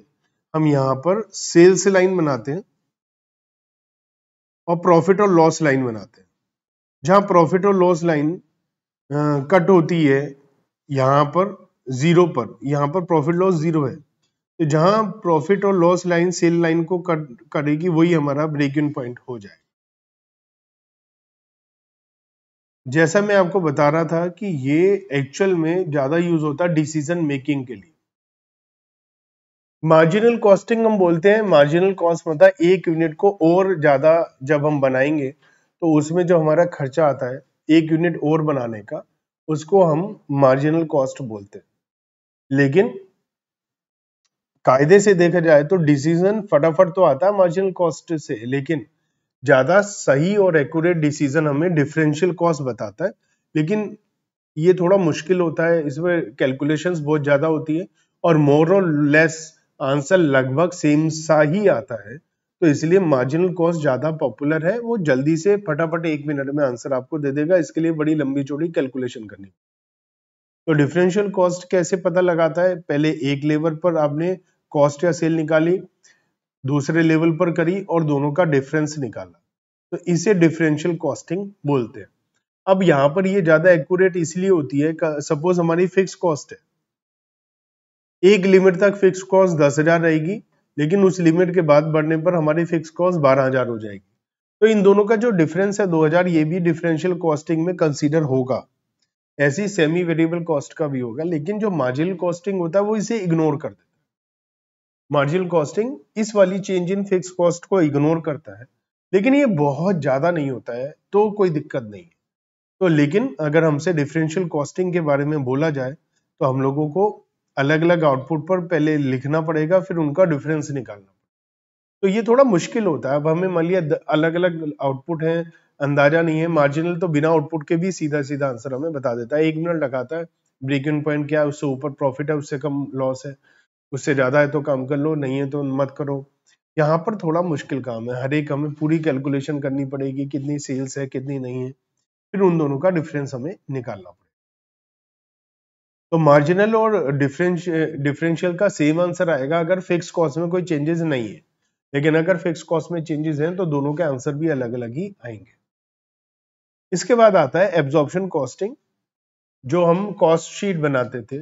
हम यहाँ पर सेल्स लाइन बनाते हैं और प्रॉफिट और लॉस लाइन बनाते हैं जहां प्रॉफिट और लॉस लाइन कट होती है यहां पर जीरो पर यहां पर प्रॉफिट लॉस जीरो है तो जहां प्रॉफिट और लॉस लाइन सेल लाइन को कट करेगी वही हमारा ब्रेक इन पॉइंट हो जाए जैसा मैं आपको बता रहा था कि ये एक्चुअल में ज्यादा यूज होता है डिसीजन मेकिंग के लिए मार्जिनल कॉस्टिंग हम बोलते हैं मार्जिनल कॉस्ट मतलब एक यूनिट को और ज़्यादा जब हम बनाएंगे तो उसमें जो हमारा खर्चा आता है एक यूनिट और बनाने का उसको हम मार्जिनल कॉस्ट बोलते हैं लेकिन कायदे से देखा जाए तो डिसीजन फटाफट तो आता है मार्जिनल कॉस्ट से लेकिन ज़्यादा सही और एक्यूरेट डिसीजन हमें डिफरेंशियल कॉस्ट बताता है लेकिन ये थोड़ा मुश्किल होता है इसमें कैलकुलेशंस बहुत ज़्यादा होती है और मोर और लेस आंसर लगभग सेम सा ही आता है तो इसलिए मार्जिनल कॉस्ट ज्यादा पॉपुलर है वो जल्दी से फटाफट एक मिनट में आंसर आपको दे देगा इसके लिए बड़ी लंबी चौड़ी कैलकुलेशन करनी तो डिफरेंशियल कॉस्ट कैसे पता लगाता है पहले एक लेवल पर आपने कॉस्ट या सेल निकाली दूसरे लेवल पर करी और दोनों का डिफरेंस निकाला तो इसे डिफरेंशियल कॉस्टिंग बोलते हैं अब यहाँ पर ये ज्यादा एक्यूरेट इसलिए होती है सपोज हमारी फिक्स कॉस्ट है एक लिमिट तक फिक्स कॉस्ट दस हजार रहेगी लेकिन उस लिमिट के बाद बढ़ने पर हमारी फिक्स कॉस्ट बारह हजार हो जाएगी तो इन दोनों का जो डिफरेंस है दो हजार ये भी डिफरेंशियल कॉस्टिंग में कंसिडर होगा ऐसी सेमी वेरिएबल कॉस्ट का भी होगा लेकिन जो मार्जिनल कॉस्टिंग होता है वो इसे इग्नोर कर देता है मार्जिनल कॉस्टिंग इस वाली चेंज इन फिक्स कॉस्ट को इग्नोर करता है लेकिन ये बहुत ज्यादा नहीं होता है तो कोई दिक्कत नहीं है तो लेकिन अगर हमसे डिफरेंशियल कॉस्टिंग के बारे में बोला जाए तो हम लोगों को अलग अलग आउटपुट पर पहले लिखना पड़ेगा फिर उनका डिफरेंस निकालना तो ये थोड़ा मुश्किल होता है अब हमें मान लिया अलग अलग आउटपुट हैं अंदाजा नहीं है मार्जिनल तो बिना आउटपुट के भी सीधा सीधा आंसर हमें बता देता है एक मिनट लगाता है ब्रेक इन पॉइंट क्या है उससे ऊपर प्रॉफिट है उससे कम लॉस है उससे ज्यादा है तो काम कर लो नहीं है तो मत करो यहाँ पर थोड़ा मुश्किल काम है हर एक हमें पूरी कैलकुलेशन करनी पड़ेगी कितनी सेल्स है कितनी नहीं है फिर उन दोनों का डिफरेंस हमें निकालना पड़ेगा तो मार्जिनल और डिफरेंश डिफरेंशियल का सेम आंसर आएगा अगर फिक्स कॉस्ट में कोई चेंजेस नहीं है लेकिन अगर फिक्स कॉस्ट में चेंजेस हैं तो दोनों के आंसर भी अलग अलग ही आएंगे इसके बाद आता है एब्जॉर्प्शन कॉस्टिंग जो हम कॉस्ट शीट बनाते थे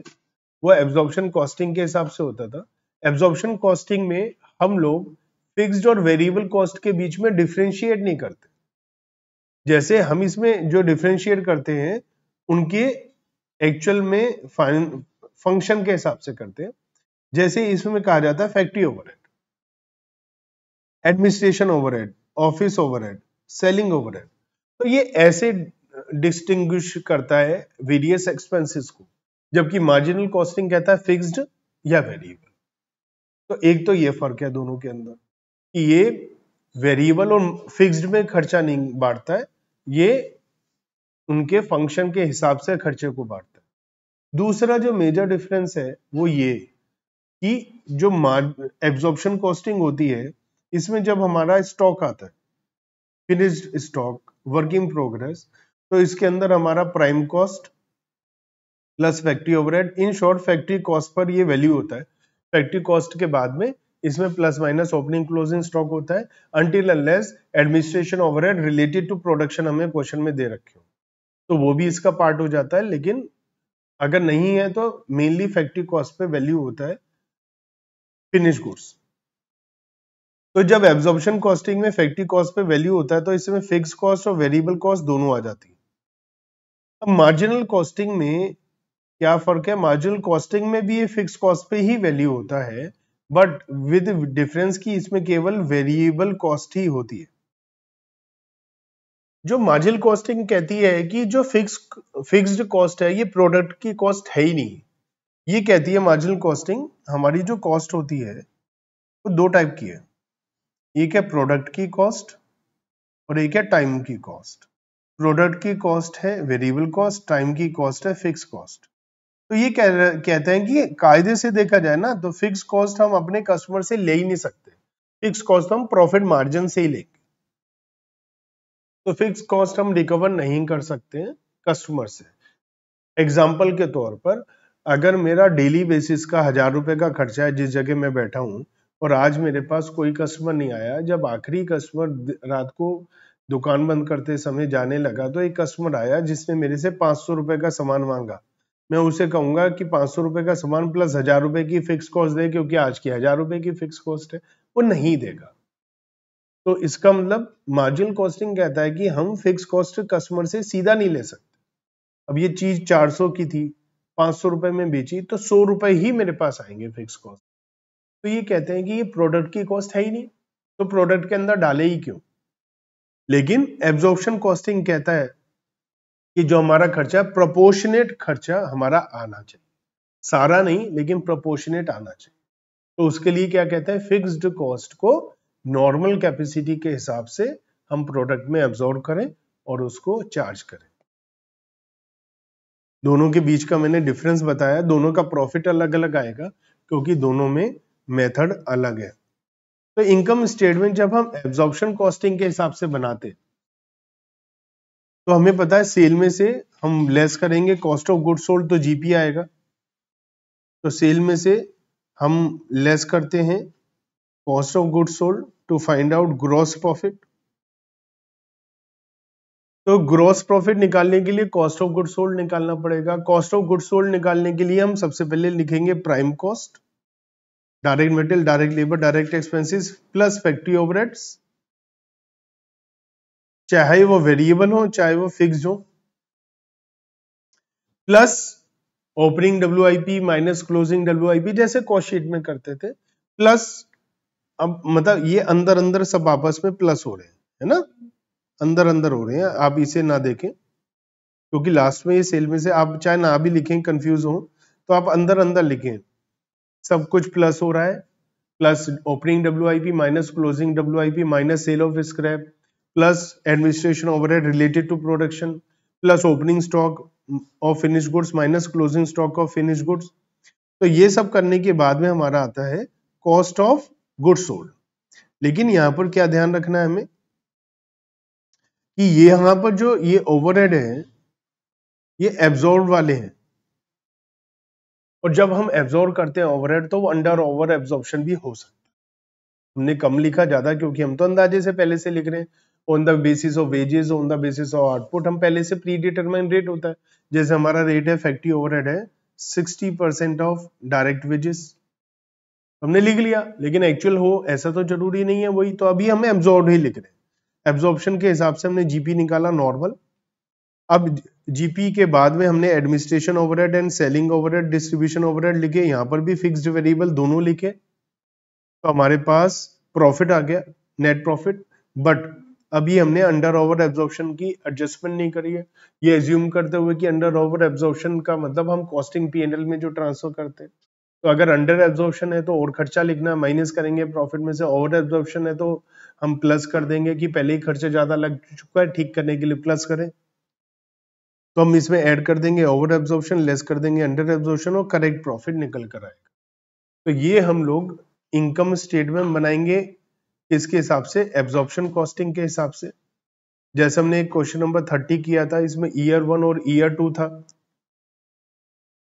वो एब्जॉर्प्शन कॉस्टिंग के हिसाब से होता था एब्जॉर्प्शन कॉस्टिंग में हम लोग फिक्स्ड और वेरिएबल कॉस्ट के बीच में डिफ्रेंशिएट नहीं करते जैसे हम इसमें जो डिफ्रेंशिएट करते हैं उनके एक्चुअल में फंक्शन के हिसाब से करते हैं जैसे इसमें कहा जाता है factory overhead administration overhead office overhead selling overhead तो ये ऐसे डिस्टिंग करता है वेरियस एक्सपेंसेस को जबकि मार्जिनल कॉस्टिंग कहता है फिक्स्ड या वेरिएबल तो एक तो ये फर्क है दोनों के अंदर कि ये वेरिएबल और फिक्स्ड में खर्चा नहीं बांटता है ये उनके फंक्शन के हिसाब से खर्चे को बांटता है दूसरा जो मेजर डिफरेंस है वो ये कि जो एब्जॉर्प्शन कॉस्टिंग होती है इसमें जब हमारा स्टॉक आता है फिनिश्ड स्टॉक वर्किंग प्रोग्रेस तो इसके अंदर हमारा prime cost plus factory overhead in short factory cost पर ये वैल्यू होता है फैक्ट्री कॉस्ट के बाद में इसमें plus minus opening closing stock होता है until unless administration overhead related to production हमें क्वेश्चन में दे रखे हो तो वो भी इसका पार्ट हो जाता है लेकिन अगर नहीं है तो मेनली फैक्ट्री कॉस्ट पे वैल्यू होता है फिनिश गुड्स तो जब एब्जॉर्बन कॉस्टिंग में फैक्ट्री कॉस्ट पे वैल्यू होता है तो इसमें फिक्स कॉस्ट और वेरिएबल कॉस्ट दोनों आ जाती है अब मार्जिनल कॉस्टिंग में क्या फर्क है मार्जिनल कॉस्टिंग में भी ये फिक्स कॉस्ट पे ही वैल्यू होता है बट विद डिफरेंस की इसमें केवल वेरिएबल कॉस्ट ही होती है जो मार्जिन कॉस्टिंग कहती है कि जो फिक्स फिक्स्ड कॉस्ट है ये प्रोडक्ट की कॉस्ट है ही नहीं ये कहती है मार्जिन कॉस्टिंग हमारी जो कॉस्ट होती है वो तो दो टाइप की है एक है प्रोडक्ट की कॉस्ट और एक है टाइम की कॉस्ट प्रोडक्ट की कॉस्ट है वेरिएबल कॉस्ट टाइम की कॉस्ट है फिक्स कॉस्ट तो ये कह कहते हैं कि कायदे से देखा जाए ना तो फिक्स कॉस्ट हम अपने कस्टमर से ले ही नहीं सकते फिक्स कॉस्ट हम प्रॉफिट मार्जिन से ही लेंगे तो फिक्स कॉस्ट हम रिकवर नहीं कर सकते हैं कस्टमर से एग्जाम्पल के तौर पर अगर मेरा डेली बेसिस का हजार रुपए का खर्चा है जिस जगह मैं बैठा हूँ और आज मेरे पास कोई कस्टमर नहीं आया जब आखिरी कस्टमर रात को दुकान बंद करते समय जाने लगा तो एक कस्टमर आया जिसने मेरे से पांच सौ रुपए का सामान मांगा मैं उसे कहूंगा कि पांच सौ रुपए का सामान प्लस हजार रुपए की फिक्स कॉस्ट दे क्योंकि आज की हजार रुपए की फिक्स कॉस्ट है वो नहीं देगा तो इसका मतलब मार्जिन कॉस्टिंग कहता है कि हम फिक्स कॉस्ट कस्टमर से सीधा नहीं ले सकते अब ये चीज 400 की थी पांच सौ रुपए में बेची तो सौ रुपए ही मेरे पास आएंगे फिक्स कॉस्ट तो ये कहते हैं कि ये प्रोडक्ट की कॉस्ट है ही नहीं तो प्रोडक्ट के अंदर डाले ही क्यों लेकिन एब्जॉर्प्शन कॉस्टिंग कहता है कि जो हमारा खर्चा है प्रपोर्शनेट खर्चा हमारा आना चाहिए सारा नहीं लेकिन प्रपोर्शनेट आना चाहिए तो उसके लिए क्या कहते हैं फिक्स्ड कॉस्ट को नॉर्मल कैपेसिटी के हिसाब से हम प्रोडक्ट में एब्जॉर्व करें और उसको चार्ज करें दोनों के बीच का मैंने डिफरेंस बताया दोनों का प्रॉफिट अलग अलग आएगा क्योंकि दोनों में मेथड अलग है तो इनकम स्टेटमेंट जब हम एब्जॉर्बन कॉस्टिंग के हिसाब से बनाते तो हमें पता है सेल में से हम लेस करेंगे कॉस्ट ऑफ गुड सोल्ड तो जीपी आएगा तो सेल में से हम लेस करते हैं cost of good sold to find out gross profit तो ग्रॉस प्रॉफिट निकालने के लिए कॉस्ट ऑफ गुड सोल्ड निकालना पड़ेगा कॉस्ट ऑफ गुड सोल्ड निकालने के लिए हम सबसे पहले लिखेंगे prime cost direct material direct labour direct expenses plus factory overheads चाहे वो वेरिएबल हो चाहे वो फिक्स हो plus opening W minus closing W जैसे कॉस्ट शीट में करते थे प्लस अब मतलब ये अंदर अंदर सब आपस में प्लस हो रहे हैं है ना अंदर अंदर हो रहे हैं आप इसे ना देखें क्योंकि लास्ट में ये सेल में से आप चाहे ना भी लिखें कंफ्यूज हो तो आप अंदर अंदर लिखें सब कुछ प्लस हो रहा है plus opening W I P minus closing W I P minus sale of scrap plus administration overhead related to production plus opening stock of finish goods minus closing stock of finish goods तो ये सब करने के बाद में हमारा आता है कॉस्ट ऑफ गुड सोल्ड लेकिन यहां पर क्या ध्यान रखना है हमें कि ये यहां पर जो ये ओवरहेड है ये एब्जॉर्ब वाले हैं और जब हम एब्जॉर्ब करते हैं ओवरहेड तो वो अंडर ओवर एब्जॉर्प्शन भी हो सकता है हमने कम लिखा ज्यादा क्योंकि हम तो अंदाजे से पहले से लिख रहे हैं on the basis of wages on the basis of output हम पहले से प्री डिटरमाइन रेट होता है जैसे हमारा रेट है फैक्ट्री ओवरहेड है परसेंट ऑफ डायरेक्ट वेजेस हमने लिख लिया लेकिन एक्चुअल हो ऐसा तो जरूरी नहीं है वही तो अभी हमें एब्जॉर्ब ही लिख रहे हैं के हिसाब से हमने जीपी निकाला नॉर्मल अब जीपी के बाद में हमने administration overhead and selling overhead distribution overhead लिखे यहाँ पर भी फिक्स्ड वेरिएबल दोनों लिखे तो हमारे पास प्रॉफिट आ गया नेट प्रॉफिट बट अभी हमने अंडर ओवर एब्जॉर्बन की एडजस्टमेंट नहीं करी है ये एज्यूम करते हुए कि अंडर ओवर एब्जॉर्बन का मतलब हम कॉस्टिंग पीएनएल में जो ट्रांसफर करते हैं तो अगर अंडर एब्जॉर्प्शन है तो और खर्चा लिखना माइनस करेंगे प्रॉफिट में से ओवर एब्जॉर्प्शन है तो हम प्लस कर देंगे कि पहले ही खर्चा ज़्यादा लग चुका है ठीक करने के लिए प्लस करें तो हम इसमें ऐड कर देंगे ओवर एब्जॉर्प्शन लेस कर देंगे अंडर एब्जॉर्प्शन और करेक्ट प्रॉफिट निकल कर आएगा तो ये हम लोग इनकम स्टेटमेंट बनाएंगे किसके हिसाब से एब्जॉर्प्शन कॉस्टिंग के हिसाब से जैसे हमने क्वेश्चन नंबर थर्टी किया था इसमें ईयर वन और ईयर टू था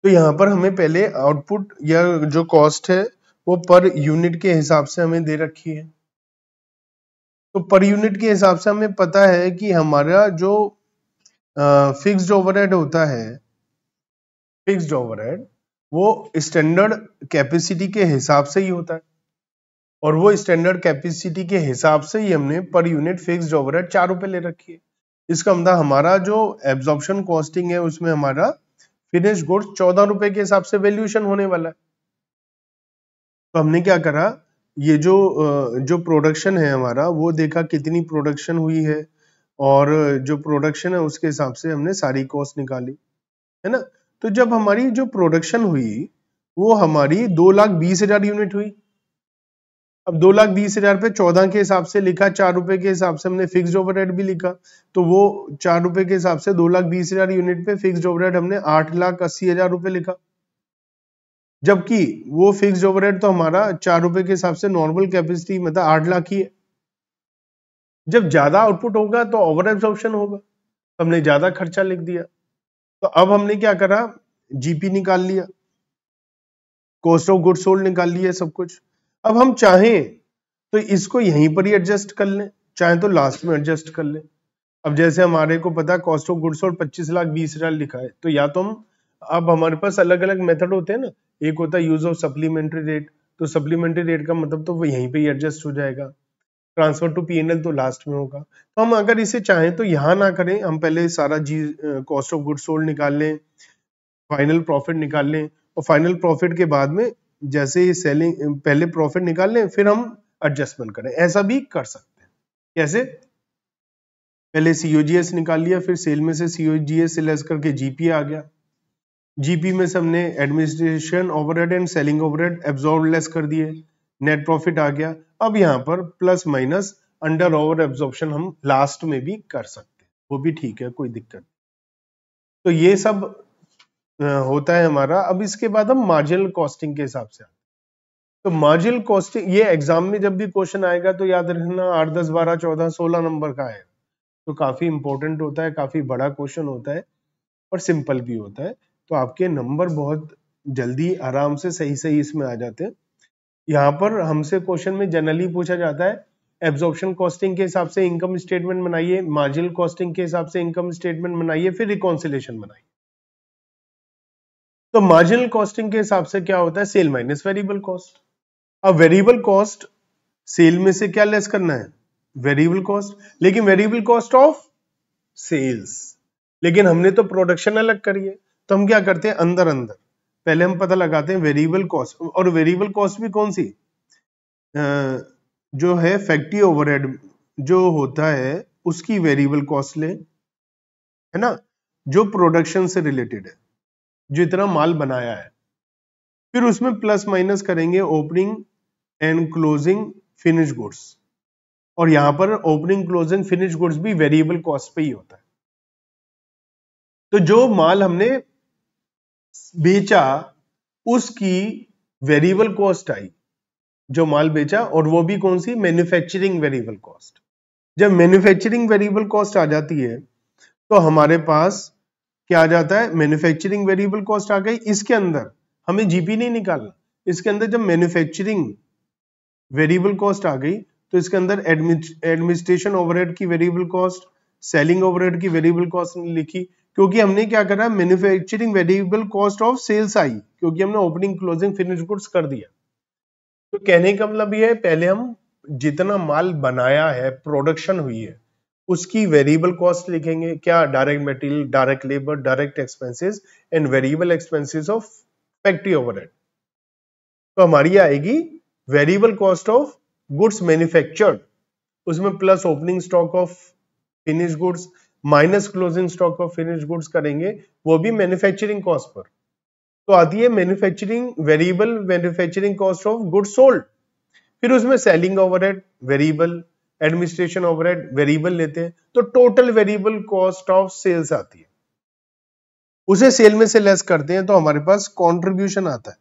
तो यहाँ पर हमें पहले आउटपुट या जो कॉस्ट है वो पर यूनिट के हिसाब से हमें दे रखी है तो पर यूनिट के हिसाब से हमें पता है कि हमारा जो फिक्स्ड ओवरहेड होता है फिक्स्ड ओवरहेड वो स्टैंडर्ड कैपेसिटी के हिसाब से ही होता है और वो स्टैंडर्ड कैपेसिटी के हिसाब से ही हमने पर यूनिट फिक्स्ड ओवरहेड चार रुपए ले रखी है इसका मतलब हमारा जो एब्जॉर्प्शन कॉस्टिंग है उसमें हमारा फिनिश गुड्स चौदह रुपए के हिसाब से वैल्यूएशन होने वाला है तो हमने क्या करा ये जो जो प्रोडक्शन है हमारा वो देखा कितनी प्रोडक्शन हुई है और जो प्रोडक्शन है उसके हिसाब से हमने सारी कॉस्ट निकाली है ना तो जब हमारी जो प्रोडक्शन हुई वो हमारी दो लाख बीस हजार यूनिट हुई अब दो लाख बीस हजार पे चौदह के हिसाब से लिखा चार रुपए के हिसाब से हमने फिक्स्ड ओवरहेड भी लिखा तो वो चार रुपए के हिसाब से दो लाख बीस हजार यूनिट पे फिक्स्ड ओवरहेड हमने आठ लाख अस्सी हजार रुपए लिखा जबकि वो फिक्स्ड ओवरहेड तो हमारा चार रुपए के हिसाब से नॉर्मल कैपेसिटी मतलब आठ लाख ही है जब ज्यादा आउटपुट होगा तो ओवर एब्जॉर्प्शन होगा हमने ज्यादा खर्चा लिख दिया तो अब हमने क्या करा जीपी निकाल लिया कॉस्ट ऑफ गुड सोल्ड निकाल लिया सब कुछ अब हम चाहें तो इसको यहीं पर ही एडजस्ट कर लें चाहे तो लास्ट में एडजस्ट कर लें अब जैसे हमारे को पता कॉस्ट ऑफ गुड्स और पच्चीस लाख बीस हजार लिखा है तो या तो हम अब हमारे पास अलग अलग मेथड होते हैं ना एक होता है यूज ऑफ सप्लीमेंट्री रेट तो सप्लीमेंट्री रेट का मतलब तो वो यहीं पे ही एडजस्ट हो जाएगा ट्रांसफर टू पीएनएल तो लास्ट में होगा तो हम अगर इसे चाहें तो यहाँ ना करें हम पहले सारा जी कॉस्ट ऑफ गुड्स सोल्ड निकाल लें फाइनल प्रॉफिट निकाल लें और फाइनल प्रॉफिट के बाद में जैसे ही सेलिंग पहले प्रॉफिट निकाल लें फिर हम एडजस्टमेंट करें ऐसा भी कर सकते हैं कैसे पहले सीओजीएस निकाल लिया फिर सेल में से सीओजीएस से लेस करके जीपी आ गया जीपी में से हमने administration overhead and selling overhead absorb less कर दिए नेट प्रॉफिट आ गया अब यहाँ पर plus minus under over absorption हम लास्ट में भी कर सकते हैं वो भी ठीक है कोई दिक्कत तो ये सब होता है हमारा अब इसके बाद हम मार्जिनल कॉस्टिंग के हिसाब से आते तो मार्जिनल कॉस्टिंग ये एग्जाम में जब भी क्वेश्चन आएगा तो याद रखना आठ दस बारह चौदह सोलह नंबर का आएगा तो काफी इंपॉर्टेंट होता है काफी बड़ा क्वेश्चन होता है और सिंपल भी होता है तो आपके नंबर बहुत जल्दी आराम से सही सही इसमें आ जाते हैं यहाँ पर हमसे क्वेश्चन में जनरली पूछा जाता है एब्जॉर्प्शन कॉस्टिंग के हिसाब से इनकम स्टेटमेंट बनाइए मार्जिनल कॉस्टिंग के हिसाब से इनकम स्टेटमेंट बनाइए फिर रिकॉन्सिलेशन बनाइए तो मार्जिनल कॉस्टिंग के हिसाब से क्या होता है सेल माइनस वेरिएबल कॉस्ट अब वेरिएबल कॉस्ट सेल में से क्या लेस करना है वेरिएबल कॉस्ट लेकिन वेरिएबल कॉस्ट ऑफ सेल्स लेकिन हमने तो प्रोडक्शन अलग करी है तो हम क्या करते हैं अंदर अंदर पहले हम पता लगाते हैं वेरिएबल कॉस्ट और वेरिएबल कॉस्ट भी कौन सी जो है फैक्ट्री ओवरहेड जो होता है उसकी वेरिएबल कॉस्ट ले है ना जो प्रोडक्शन से रिलेटेड है जो इतना माल बनाया है फिर उसमें प्लस माइनस करेंगे opening and closing finish goods और यहां पर ओपनिंग क्लोजिंग फिनिश गुड्स भी वेरिएबल कॉस्ट पे ही होता है तो जो माल हमने बेचा उसकी वेरिएबल कॉस्ट आई जो माल बेचा और वो भी कौन सी मैन्युफैक्चरिंग वेरिएबल कॉस्ट जब मैन्युफैक्चरिंग वेरिएबल कॉस्ट आ जाती है तो हमारे पास क्या आ जाता है मैन्युफैक्चरिंग वेरिएबल कॉस्ट आ गई इसके अंदर हमें जीपी नहीं निकालना इसके अंदर जब मैन्युफैक्चरिंग वेरिएबल कॉस्ट आ गई तो इसके अंदर एडमिनिस्ट्रेशन ओवरहेड की वेरिएबल कॉस्ट सेलिंग ओवरहेड की वेरिएबल कॉस्ट लिखी क्योंकि हमने क्या करा manufacturing variable cost of sales आई क्योंकि हमने ओपनिंग क्लोजिंग फिनिश गुड्स कर दिया तो कहने का मतलब यह है पहले हम जितना माल बनाया है प्रोडक्शन हुई है उसकी वेरिएबल कॉस्ट लिखेंगे क्या direct material direct labour direct expenses and variable expenses of factory overhead तो हमारी आएगी variable cost of goods manufactured उसमें plus opening stock of finish goods minus closing stock of finish goods करेंगे वो भी मैन्युफैक्चरिंग कॉस्ट पर तो आती है manufacturing variable manufacturing cost of goods sold फिर उसमें selling overhead variable administration overhead variable लेते हैं तो total variable cost of sales आती है उसे सेल में से लेस करते हैं तो हमारे पास कॉन्ट्रीब्यूशन आता है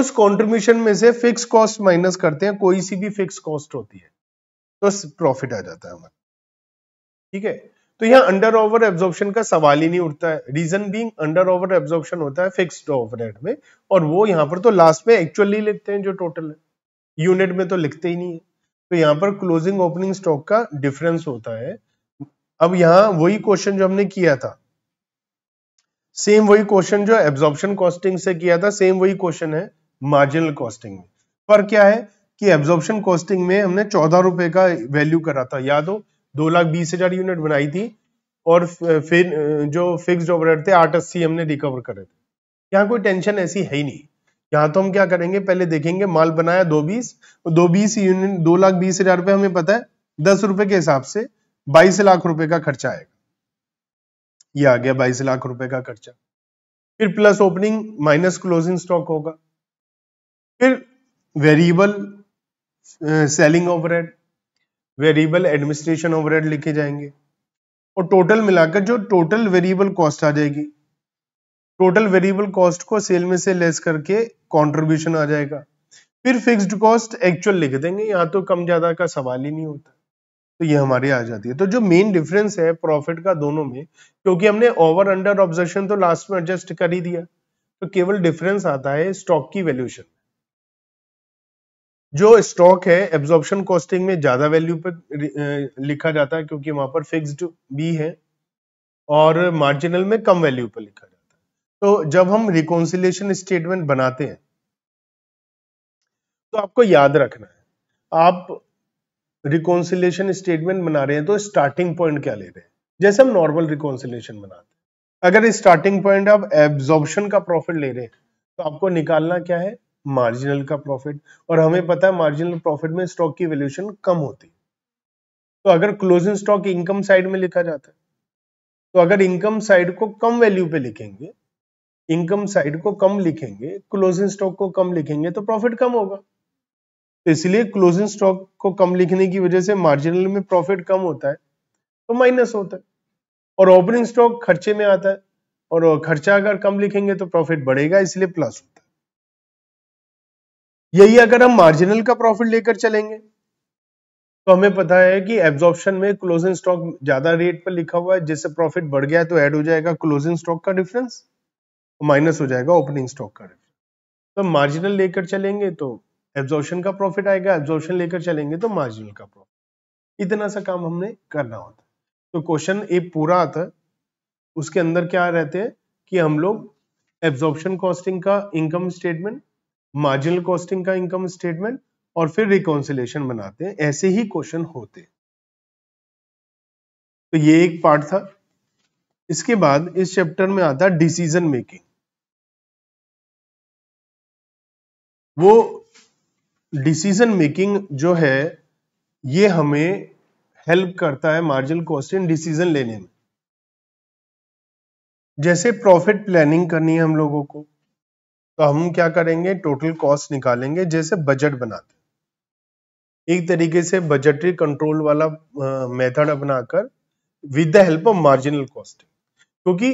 उस कॉन्ट्रीब्यूशन में से फिक्स कॉस्ट माइनस करते हैं कोई सी भी फिक्स कॉस्ट होती है तो प्रॉफिट आ जाता है हमारा ठीक है तो यहाँ अंडर ओवर एब्जॉर्प्शन का सवाल ही नहीं उठता है reason being under over absorption होता है फिक्स्ड ओवरहेड में और वो यहाँ पर तो लास्ट में एक्चुअली लिखते हैं जो टोटल है यूनिट में तो लिखते ही नहीं है तो यहाँ पर क्लोजिंग ओपनिंग स्टॉक का डिफरेंस होता है अब यहाँ वही क्वेश्चन जो हमने किया था सेम वही क्वेश्चन जो एब्जॉर्प्शन कॉस्टिंग से किया था सेम वही क्वेश्चन है मार्जिनल कॉस्टिंग में पर क्या है कि एब्जॉर्प्शन कॉस्टिंग में हमने चौदह रुपए का वैल्यू करा था याद हो दो लाख बीस हजार यूनिट बनाई थी और फिर जो फिक्स्ड ओवरहेड थे आठ अस्सी हमने रिकवर करे थे यहाँ कोई टेंशन ऐसी है ही नहीं यहां तो हम क्या करेंगे पहले देखेंगे माल बनाया दो बीस दो बीस यूनिट दो लाख बीस हजार रुपए हमें पता है दस रुपए के हिसाब से बाईस लाख रुपए का खर्चा आएगा ये आ गया बाईस लाख रुपए का खर्चा फिर plus opening minus closing stock होगा फिर variable selling overhead variable administration overhead लिखे जाएंगे और टोटल मिलाकर जो टोटल वेरिएबल कॉस्ट आ जाएगी टोटल वेरिएबल कॉस्ट को सेल में से लेस करके कॉन्ट्रीब्यूशन आ जाएगा फिर फिक्स्ड कॉस्ट एक्चुअल लिख देंगे यहाँ तो कम ज्यादा का सवाल ही नहीं होता तो ये हमारी आ जाती है तो जो मेन डिफरेंस है प्रॉफिट का दोनों में क्योंकि हमने ओवर अंडर ऑब्जर्वेशन तो लास्ट में एडजस्ट कर ही दिया तो केवल डिफरेंस आता है स्टॉक की वैल्यूएशन जो स्टॉक है एब्जॉर्प्शन कॉस्टिंग में ज्यादा वैल्यू पर लिखा जाता है क्योंकि वहां पर फिक्स्ड भी है और मार्जिनल में कम वैल्यू पर लिखा जाता है तो जब हम रिकॉन्सिलेशन स्टेटमेंट बनाते हैं तो आपको याद रखना है आप रिकॉन्सिलेशन स्टेटमेंट बना रहे हैं तो स्टार्टिंग पॉइंट क्या ले रहे हैं जैसे हम नॉर्मल रिकॉन्सिलेशन बनाते हैं अगर स्टार्टिंग पॉइंट आप एब्जॉर्बन का प्रॉफिट ले रहे हैं तो आपको निकालना क्या है मार्जिनल का प्रॉफिट और हमें पता है मार्जिनल प्रॉफिट में स्टॉक की वैल्यूएशन कम होती है तो अगर क्लोजिंग स्टॉक इनकम साइड में लिखा जाता है तो अगर इनकम साइड को कम वैल्यू पे लिखेंगे इनकम साइड को कम लिखेंगे क्लोजिंग स्टॉक को कम लिखेंगे तो प्रॉफिट कम होगा तो इसलिए क्लोजिंग स्टॉक को कम लिखने की वजह से मार्जिनल में प्रॉफिट कम होता है तो माइनस होता है और ओपनिंग स्टॉक खर्चे में आता है और खर्चा अगर कम लिखेंगे तो प्रॉफिट बढ़ेगा इसलिए प्लस होता है यही अगर हम मार्जिनल का प्रॉफिट लेकर चलेंगे तो हमें पता है कि एब्जॉर्प्शन में क्लोजिंग स्टॉक ज्यादा रेट पर लिखा हुआ है जिससे प्रॉफिट बढ़ गया तो ऐड हो जाएगा क्लोजिंग स्टॉक का डिफरेंस तो माइनस हो जाएगा ओपनिंग स्टॉक का तो मार्जिनल लेकर चलेंगे तो एब्जॉर्शन का प्रॉफिट आएगा एब्जॉर्शन लेकर चलेंगे तो मार्जिनल का प्रॉफिट इतना सा काम हमने करना होता है तो क्वेश्चन ए पूरा आता है उसके अंदर क्या रहते हैं कि हम लोग एब्जॉर्प्शन कॉस्टिंग का इनकम स्टेटमेंट मार्जिनल कॉस्टिंग का इनकम स्टेटमेंट और फिर रिकॉन्सिलेशन बनाते हैं ऐसे ही क्वेश्चन होते तो ये एक पार्ट था इसके बाद इस चैप्टर में आता डिसीजन मेकिंग वो डिसीजन मेकिंग जो है ये हमें हेल्प करता है मार्जिनल इन डिसीजन लेने में जैसे प्रॉफिट प्लानिंग करनी है हम लोगों को तो हम क्या करेंगे टोटल कॉस्ट निकालेंगे जैसे बजट बनाते एक तरीके से बजटरी कंट्रोल वाला मेथड अपनाकर with the help of marginal cost क्योंकि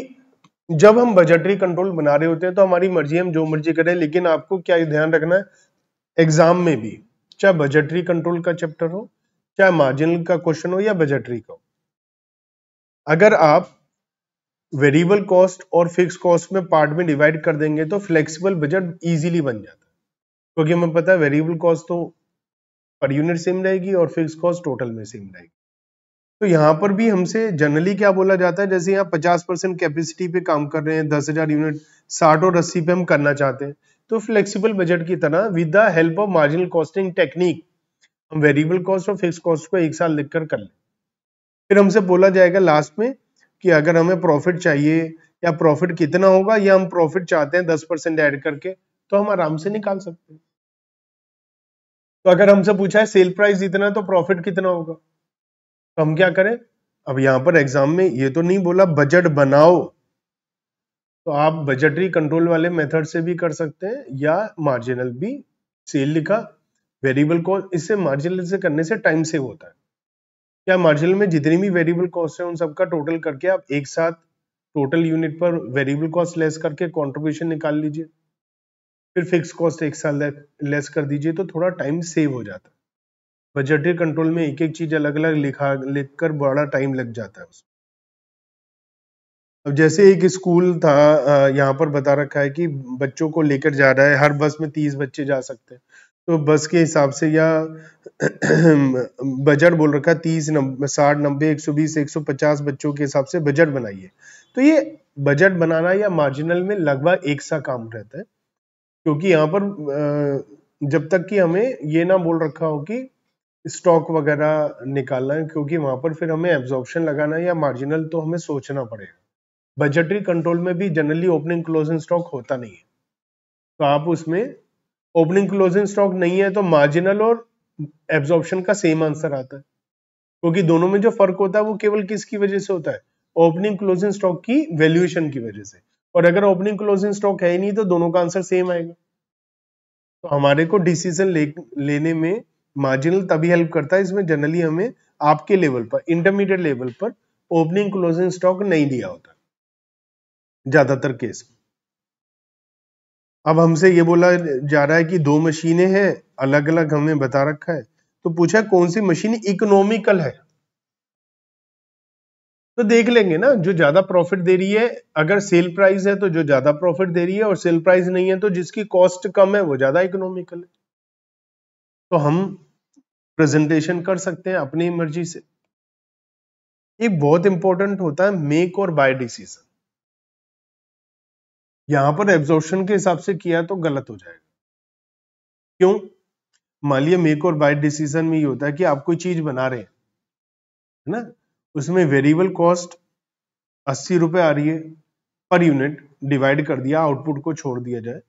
जब हम बजटरी कंट्रोल बना रहे होते हैं तो हमारी मर्जी हम जो मर्जी करें लेकिन आपको क्या ध्यान रखना है एग्जाम में भी चाहे बजटरी कंट्रोल का चैप्टर हो चाहे मार्जिनल का क्वेश्चन हो या बजटरी का हो अगर आप वेरिएबल कॉस्ट और फिक्स कॉस्ट में पार्ट में डिवाइड कर देंगे तो फ्लेक्सिबल बजट इजीली बन जाता है क्योंकि हमें पता है वेरिएबल कॉस्ट तो पर यूनिट सेम रहेगी और फिक्स कॉस्ट टोटल में सेम रहेगी तो यहाँ पर भी हमसे जनरली क्या बोला जाता है जैसे यहाँ पचास परसेंट कैपेसिटी पे काम कर रहे हैं दस हजार यूनिट साठ और अस्सी पे हम करना चाहते हैं तो फ्लेक्सिबल बजट की तरह with the help of marginal costing technique हम वेरिएबल कॉस्ट और फिक्स कॉस्ट को एक साल लिखकर कर लें फिर हमसे बोला जाएगा लास्ट में कि अगर हमें प्रॉफिट चाहिए या प्रॉफिट कितना होगा या हम प्रॉफिट चाहते हैं दस परसेंट ऐड करके तो हम आराम से निकाल सकते हैं तो अगर हमसे पूछा है सेल प्राइस इतना तो प्रॉफिट कितना होगा तो हम क्या करें अब यहां पर एग्जाम में ये तो नहीं बोला बजट बनाओ तो आप बजटरी कंट्रोल वाले मेथड से भी कर सकते हैं या मार्जिनल भी सेल लिखा वेरिएबल कॉस्ट इससे मार्जिनल से करने से टाइम सेव होता है क्या मार्जिनल में जितनी भी वेरिएबल कॉस्ट है उन सबका टोटल करके आप एक साथ टोटल यूनिट पर वेरिएबल कॉस्ट लेस करके कॉन्ट्रीब्यूशन निकाल लीजिए फिर फिक्स कॉस्ट एक साथ लेस कर दीजिए तो थोड़ा टाइम सेव हो जाता है बजटरी कंट्रोल में एक एक चीज अलग अलग लिखा लिख कर बड़ा टाइम लग जाता है उसमें अब जैसे एक स्कूल था यहाँ पर बता रखा है कि बच्चों को लेकर जा रहा है हर बस में तीस बच्चे जा सकते हैं तो बस के हिसाब से या बजट बोल रखा है तीस नब्बे साठ नब्बे एक सौ बीस एक सौ पचास बच्चों के हिसाब से बजट बनाइए तो ये बजट बनाना या मार्जिनल में लगभग एक सा काम रहता है क्योंकि यहाँ पर जब तक कि हमें ये ना बोल रखा हो कि स्टॉक वगैरह निकालना है क्योंकि वहां पर फिर हमें एब्जॉर्प्शन लगाना है या मार्जिनल तो हमें सोचना पड़ेगा बजटरी कंट्रोल में भी जनरली ओपनिंग क्लोजिंग स्टॉक होता नहीं है तो आप उसमें ओपनिंग क्लोजिंग स्टॉक नहीं है तो मार्जिनल और एब्जॉर्प्शन का सेम आंसर आता है क्योंकि दोनों में जो फर्क होता है वो केवल किसकी वजह से होता है ओपनिंग क्लोजिंग स्टॉक की वैल्यूएशन की वजह से और अगर ओपनिंग क्लोजिंग स्टॉक है ही नहीं तो दोनों का आंसर सेम आएगा तो हमारे को डिसीजन ले, लेने में मार्जिनल तभी हेल्प करता है इसमें जनरली हमें आपके लेवल पर इंटरमीडिएट लेवल पर ओपनिंग क्लोजिंग स्टॉक नहीं दिया होता ज्यादातर केस अब हमसे ये बोला जा रहा है कि दो मशीनें हैं अलग अलग हमने बता रखा है तो पूछा कौन सी मशीन इकोनॉमिकल है तो देख लेंगे ना जो ज्यादा प्रॉफिट दे रही है अगर सेल प्राइस है तो जो ज्यादा प्रॉफिट दे रही है और सेल प्राइस नहीं है तो जिसकी कॉस्ट कम है वो ज्यादा इकोनॉमिकल है तो हम प्रेजेंटेशन कर सकते हैं अपनी मर्जी से एक बहुत इंपॉर्टेंट होता है मेक और बाय डिसीजन यहां पर एब्जॉर्प्शन के हिसाब से किया तो गलत हो जाएगा क्यों मान लिया मेक और बाय डिसीजन में ये होता है कि आप कोई चीज बना रहे हैं है ना उसमें वेरिएबल कॉस्ट अस्सी रुपए आ रही है पर यूनिट डिवाइड कर दिया आउटपुट को छोड़ दिया जाए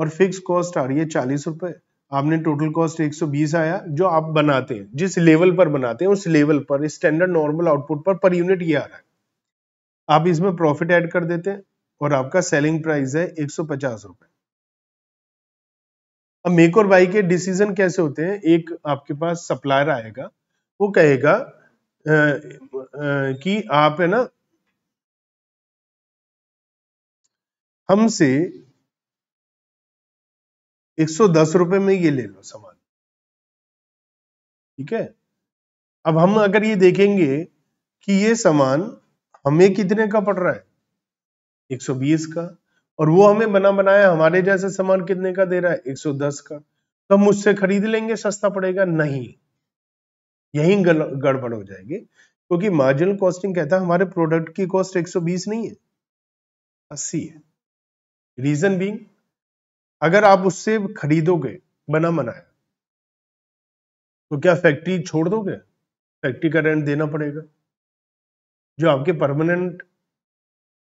और फिक्स कॉस्ट आ रही है चालीस रुपए आपने टोटल कॉस्ट 120 आया जो आप बनाते हैं जिस लेवल पर बनाते हैं उस लेवल पर स्टैंडर्ड नॉर्मल आउटपुट पर पर यूनिट ये आ रहा है आप इसमें प्रॉफिट ऐड कर देते हैं और आपका सेलिंग प्राइस है एक सौ अब मेक और बाई के डिसीजन कैसे होते हैं एक आपके पास सप्लायर आएगा वो कहेगा आ, आ, कि आप है ना हमसे एक सौ दस रुपए में ये ले लो सामान ठीक है अब हम अगर ये देखेंगे कि ये सामान हमें कितने का पड़ रहा है 120 का और वो हमें बना बनाया हमारे जैसे सामान कितने का दे रहा है 110 का तो हम उससे खरीद लेंगे सस्ता पड़ेगा नहीं यही गड़बड़ हो जाएगी क्योंकि मार्जिनल कॉस्टिंग कहता है हमारे प्रोडक्ट की कॉस्ट 120 नहीं है 80 है रीजन बींग अगर आप उससे खरीदोगे बना मनाया तो क्या फैक्ट्री छोड़ दोगे फैक्ट्री का रेंट देना पड़ेगा जो आपके परमानेंट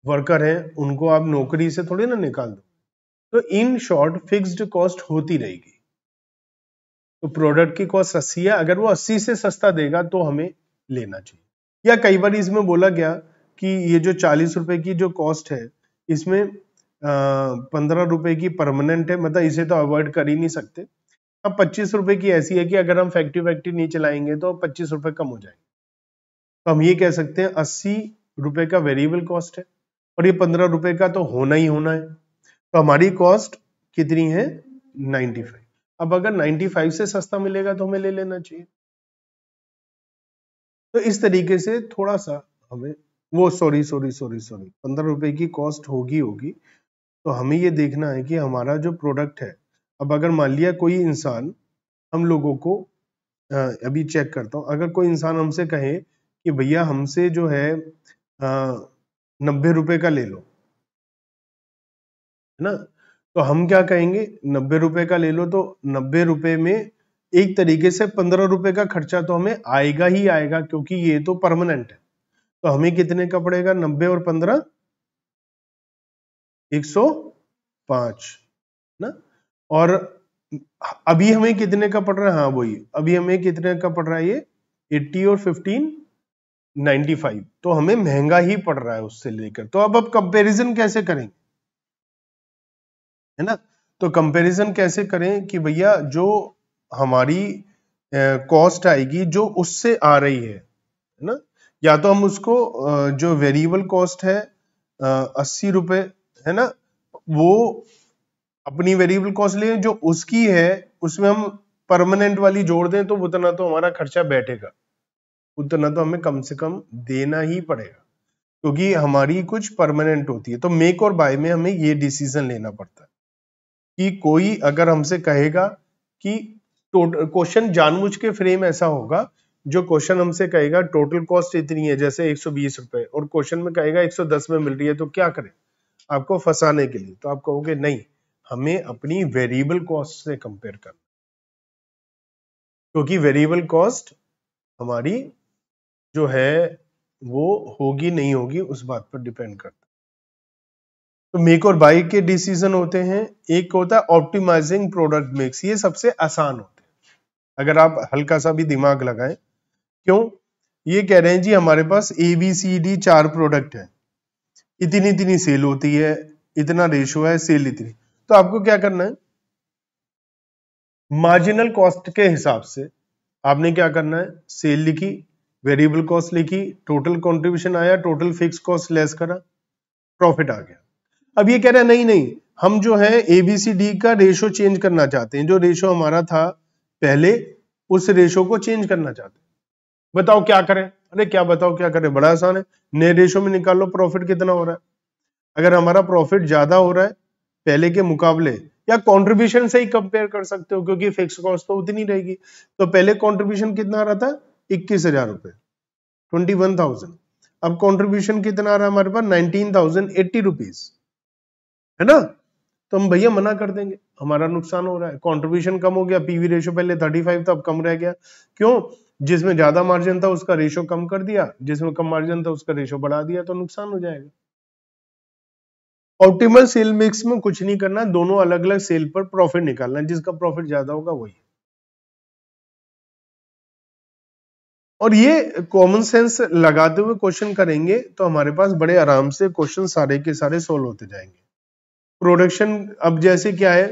वर्कर हैं उनको आप नौकरी से थोड़ी ना निकाल दो तो इन शॉर्ट फिक्स्ड कॉस्ट होती रहेगी तो प्रोडक्ट की कॉस्ट अस्सी है अगर वो अस्सी से सस्ता देगा तो हमें लेना चाहिए या कई बार इसमें बोला गया कि ये जो चालीस रुपए की जो कॉस्ट है इसमें पंद्रह रुपए की परमानेंट है मतलब इसे तो अवॉइड कर ही नहीं सकते अब पच्चीस रुपए की ऐसी है कि अगर हम फैक्ट्री वैक्ट्री नहीं चलाएंगे तो पच्चीस रुपए कम हो जाएंगे तो हम ये कह सकते हैं अस्सी रुपए का वेरिएबल कॉस्ट है और ये पंद्रह रुपए का तो होना ही होना है तो हमारी कॉस्ट कितनी है नाइन्टी फाइव अब अगर नाइन्टी फाइव से सस्ता मिलेगा तो हमें ले लेना चाहिए तो इस तरीके से थोड़ा सा हमें वो सॉरी सॉरी सॉरी सॉरी पंद्रह रुपए की कॉस्ट होगी होगी तो हमें ये देखना है कि हमारा जो प्रोडक्ट है अब अगर मान लिया कोई इंसान हम लोगों को अभी चेक करता हूँ अगर कोई इंसान हमसे कहे कि भैया हमसे जो है नब्बे रुपए का ले लो है ना तो हम क्या कहेंगे नब्बे रुपए का ले लो तो नब्बे रुपये में एक तरीके से पंद्रह रुपए का खर्चा तो हमें आएगा ही आएगा क्योंकि ये तो परमानेंट है तो हमें कितने का पड़ेगा नब्बे और पंद्रह 105 ना और अभी हमें कितने का पड़ रहा है हाँ वही अभी हमें कितने का पड़ रहा है ये 80 और 15 95 तो हमें महंगा ही पड़ रहा है उससे लेकर तो अब अब कंपैरिजन कैसे करेंगे है ना तो कंपैरिजन कैसे करें कि भैया जो हमारी कॉस्ट आएगी जो उससे आ रही है ना या तो हम उसको जो वेरिएबल कॉस्ट है अस्सी रुपए है ना वो अपनी वेरिएबल कॉस्ट लें जो उसकी है उसमें हम परमानेंट वाली जोड़ दें तो उतना तो हमारा खर्चा बैठेगा उतना तो हमें कम से कम देना ही पड़ेगा क्योंकि तो हमारी कुछ परमानेंट होती है तो मेक और बाय में हमें ये डिसीजन लेना पड़ता है कि कोई अगर हमसे कहेगा कि टोटल क्वेश्चन जानबूझ के फ्रेम ऐसा होगा जो क्वेश्चन हमसे कहेगा टोटल कॉस्ट इतनी है जैसे एक रुपए और क्वेश्चन में कहेगा एक में मिल रही है तो क्या करें आपको फंसाने के लिए तो आप कहोगे नहीं हमें अपनी वेरिएबल कॉस्ट से कंपेयर करना क्योंकि वेरिएबल कॉस्ट हमारी जो है वो होगी नहीं होगी उस बात पर डिपेंड करता तो मेक और बाई के डिसीजन होते हैं एक होता है ऑप्टिमाइजिंग प्रोडक्ट मिक्स ये सबसे आसान होते हैं अगर आप हल्का सा भी दिमाग लगाएं क्यों ये कह रहे हैं जी हमारे पास ए बी सी डी चार प्रोडक्ट है इतनी इतनी सेल होती है इतना रेशो है सेल इतनी तो आपको क्या करना है मार्जिनल कॉस्ट के हिसाब से आपने क्या करना है सेल लिखी वेरिएबल कॉस्ट लिखी टोटल कंट्रीब्यूशन आया टोटल फिक्स कॉस्ट लेस करा प्रॉफिट आ गया अब ये कह रहे हैं नहीं नहीं हम जो है एबीसीडी का रेशो चेंज करना चाहते हैं जो रेशो हमारा था पहले उस रेशो को चेंज करना चाहते हैं बताओ क्या करें अरे क्या बताओ क्या करें बड़ा आसान है नए रेशो में निकालो प्रॉफिट कितना हो रहा है अगर हमारा प्रॉफिट ज्यादा हो रहा है पहले के मुकाबले या कंट्रीब्यूशन से ही कंपेयर कर सकते हो क्योंकि फिक्स कॉस्ट तो उतनी रहेगी तो पहले कंट्रीब्यूशन कितना आ रहा था इक्कीस हजार रुपए ट्वेंटी वन थाउजेंड अब कंट्रीब्यूशन कितना आ रहा है हमारे पास नाइनटीन थाउजेंड एट्टी रुपीज है ना तो हम भैया मना कर देंगे हमारा नुकसान हो रहा है कॉन्ट्रीब्यूशन कम हो गया पीवी रेशो पहले फाइव था अब कम रह गया क्यों जिसमें ज्यादा मार्जिन था उसका रेशो कम कर दिया जिसमें कम मार्जिन था उसका रेशो बढ़ा दिया तो नुकसान हो जाएगा ऑप्टिमल सेल मिक्स में कुछ नहीं करना दोनों अलग अलग सेल पर प्रॉफिट निकालना जिसका प्रॉफिट ज्यादा होगा वही और ये कॉमन सेंस लगाते हुए क्वेश्चन करेंगे तो हमारे पास बड़े आराम से क्वेश्चन सारे के सारे सोल्व होते जाएंगे प्रोडक्शन अब जैसे क्या है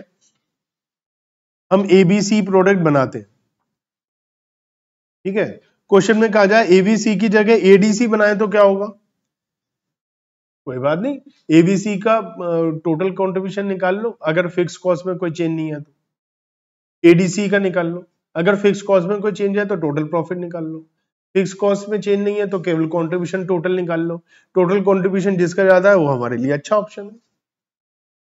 हम एबीसी प्रोडक्ट बनाते हैं ठीक है क्वेश्चन में कहा जाए एबीसी की जगह एडीसी बनाए तो क्या होगा कोई बात नहीं एबीसी का टोटल कॉन्ट्रीब्यूशन निकाल लो अगर फिक्स कॉस्ट में कोई चेंज नहीं है तो एडीसी का निकाल लो अगर फिक्स कॉस्ट में कोई चेंज है तो टोटल प्रॉफिट निकाल लो फिक्स कॉस्ट में चेंज नहीं है तो केवल कॉन्ट्रीब्यूशन टोटल निकाल लो टोटल कॉन्ट्रीब्यूशन जिसका ज्यादा है वो हमारे लिए अच्छा ऑप्शन है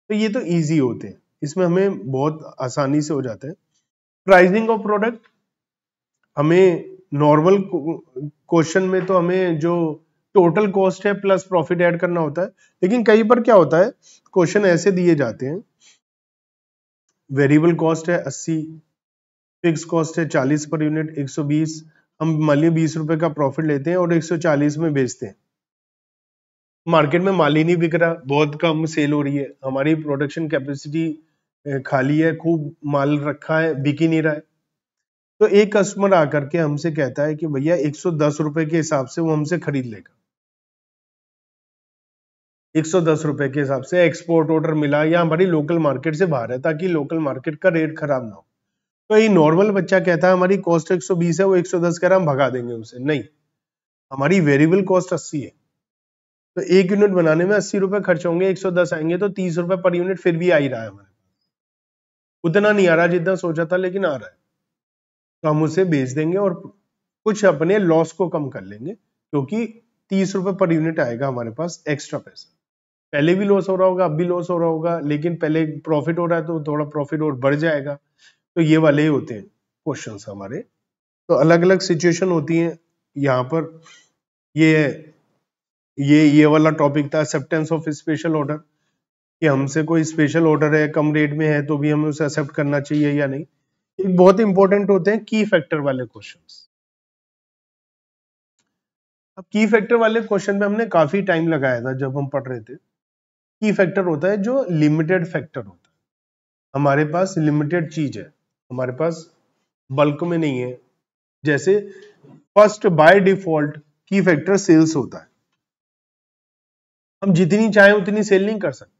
तो ये तो ईजी होते हैं इसमें हमें बहुत आसानी से हो जाता है प्राइसिंग ऑफ प्रोडक्ट हमें नॉर्मल क्वेश्चन में तो हमें जो टोटल कॉस्ट है प्लस प्रॉफिट ऐड करना होता है लेकिन कई पर क्या होता है क्वेश्चन ऐसे दिए जाते हैं वेरिएबल कॉस्ट है अस्सी फिक्स कॉस्ट है चालीस पर यूनिट एक सौ बीस हम माली बीस रुपए का प्रॉफिट लेते हैं और एक सौ चालीस में बेचते हैं मार्केट में माली नहीं बिक रहा बहुत कम सेल हो रही है हमारी प्रोडक्शन कैपेसिटी खाली है खूब माल रखा है बिक ही नहीं रहा है तो एक कस्टमर आकर के हमसे कहता है कि भैया एक सौ दस रुपए के हिसाब से वो हमसे खरीद लेगा एक सौ दस रुपए के हिसाब से एक्सपोर्ट ऑर्डर मिला या हमारी लोकल मार्केट से बाहर है ताकि लोकल मार्केट का रेट खराब ना हो तो ये नॉर्मल बच्चा कहता है हमारी कॉस्ट 120 है वो 110 कह रहा हम भगा देंगे उसे नहीं हमारी वेरिएबल कॉस्ट 80 है तो एक यूनिट बनाने में अस्सी रुपए खर्च होंगे 110 आएंगे तो तीस रुपए पर यूनिट फिर भी आ ही रहा है हमारे उतना नहीं आ रहा जितना सोचा था लेकिन आ रहा है तो हम उसे बेच देंगे और कुछ अपने लॉस को कम कर लेंगे क्योंकि तीस रुपए पर यूनिट आएगा हमारे पास एक्स्ट्रा पैसा पहले भी लॉस हो रहा होगा अब भी लॉस हो रहा होगा लेकिन पहले प्रॉफिट हो रहा है तो थोड़ा प्रॉफिट और बढ़ जाएगा तो ये वाले ही होते हैं क्वेश्चन हमारे तो अलग अलग सिचुएशन होती है यहाँ पर ये ये ये वाला टॉपिक था एक्सेप्टेंस ऑफ स्पेशल ऑर्डर कि हमसे कोई स्पेशल ऑर्डर है कम रेट में है तो भी हमें उसे एक्सेप्ट करना चाहिए या नहीं बहुत इंपॉर्टेंट होते हैं की फैक्टर वाले क्वेश्चन अब की फैक्टर वाले क्वेश्चन में हमने काफी टाइम लगाया था जब हम पढ़ रहे थे की फैक्टर होता है जो लिमिटेड फैक्टर होता है हमारे पास लिमिटेड चीज है हमारे पास बल्क में नहीं है जैसे first by default key factor sales होता है हम जितनी चाहे उतनी सेल नहीं कर सकते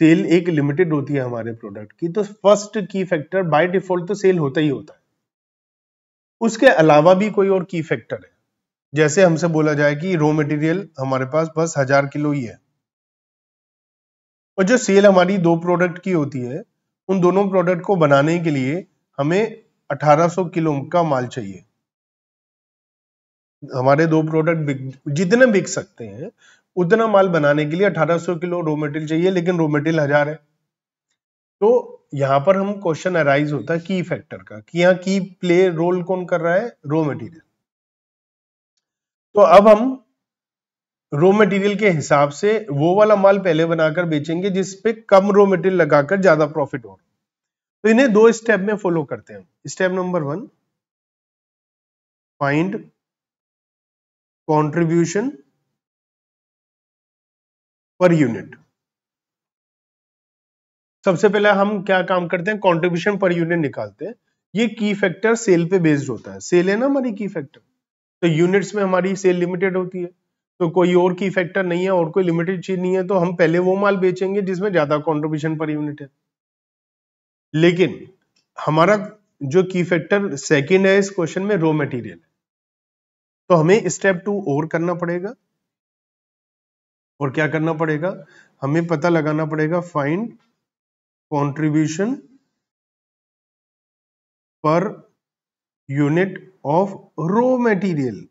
सेल एक लिमिटेड होती है हमारे प्रोडक्ट की तो first key factor by default तो सेल होता ही होता है उसके अलावा भी कोई और की फैक्टर है जैसे हमसे बोला जाए कि रॉ मटेरियल हमारे पास बस हजार किलो ही है और जो सेल हमारी दो प्रोडक्ट की होती है उन दोनों प्रोडक्ट को बनाने के लिए हमें 1800 किलो का माल चाहिए हमारे दो प्रोडक्ट जितने बिक सकते हैं उतना माल बनाने के लिए 1800 किलो रो मेटेरियल चाहिए लेकिन रो मेटेरियल हजार है तो यहां पर हम क्वेश्चन अराइज होता है की फैक्टर का कि यहाँ की प्ले रोल कौन कर रहा है रो मटेरियल तो अब हम रो मटेरियल के हिसाब से वो वाला माल पहले बनाकर बेचेंगे जिसपे कम रो मटेरियल लगाकर ज्यादा प्रॉफिट हो तो इन्हें दो स्टेप में फॉलो करते हैं step number one find contribution per unit सबसे पहले हम क्या काम करते हैं कंट्रीब्यूशन पर यूनिट निकालते हैं ये की फैक्टर सेल पे बेस्ड होता है सेल है ना हमारी की फैक्टर तो यूनिट्स में हमारी सेल लिमिटेड होती है तो कोई और की फैक्टर नहीं है और कोई लिमिटेड चीज नहीं है तो हम पहले वो माल बेचेंगे जिसमें ज्यादा कॉन्ट्रीब्यूशन पर यूनिट है लेकिन हमारा जो की फैक्टर सेकेंड है इस क्वेश्चन में रॉ मटेरियल तो हमें स्टेप टू और करना पड़ेगा और क्या करना पड़ेगा हमें पता लगाना पड़ेगा find contribution per unit of raw material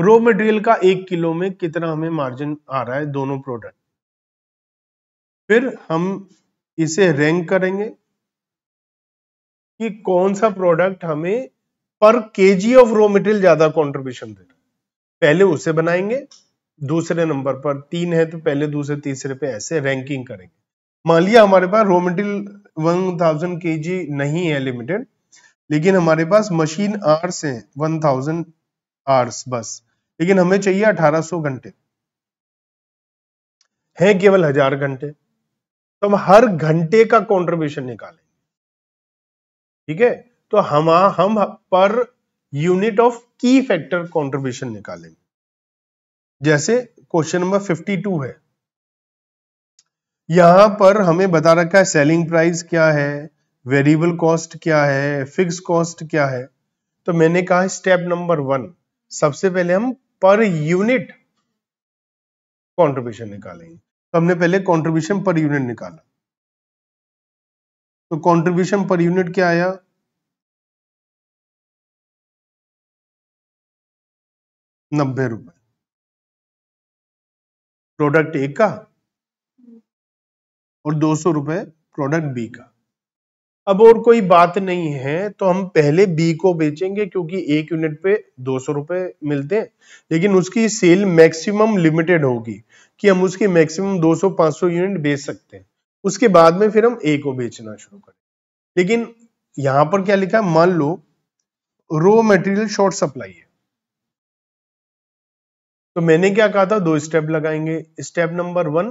raw material का एक किलो में कितना हमें मार्जिन आ रहा है दोनों प्रोडक्ट फिर हम इसे रैंक करेंगे कि कौन सा प्रोडक्ट हमें per KG of raw material ज्यादा कंट्रीब्यूशन दे रहा है पहले उसे बनाएंगे दूसरे नंबर पर तीन है तो पहले दूसरे तीसरे पे ऐसे रैंकिंग करेंगे मान लिया हमारे पास raw material one thousand K G नहीं है लिमिटेड लेकिन हमारे पास मशीन आर्स है वन थाउजेंड आर्स बस लेकिन हमें चाहिए अठारह सौ घंटे है केवल हजार घंटे तो हम हर घंटे का कॉन्ट्रीब्यूशन निकालेंगे ठीक है तो हम हम per unit of key factor contribution निकालेंगे जैसे क्वेश्चन नंबर 52 है यहां पर हमें बता रखा है सेलिंग प्राइस क्या है वेरिएबल कॉस्ट क्या है फिक्स कॉस्ट क्या है तो मैंने कहा स्टेप नंबर वन सबसे पहले हम पर यूनिट कंट्रीब्यूशन निकालेंगे तो हमने पहले कंट्रीब्यूशन पर यूनिट निकाला तो कंट्रीब्यूशन पर यूनिट क्या आया नब्बे रुपए प्रोडक्ट ए का और दो सौ रुपए प्रोडक्ट बी का अब और कोई बात नहीं है तो हम पहले बी को बेचेंगे क्योंकि एक यूनिट पे दो सौ रुपए मिलते हैं लेकिन उसकी सेल मैक्सिमम लिमिटेड होगी कि हम उसकी मैक्सिमम 200-500 यूनिट बेच सकते हैं उसके बाद में फिर हम ए को बेचना शुरू करें लेकिन यहां पर क्या लिखा है मान लो रो मटेरियल शॉर्ट सप्लाई है तो मैंने क्या कहा था दो स्टेप लगाएंगे step number one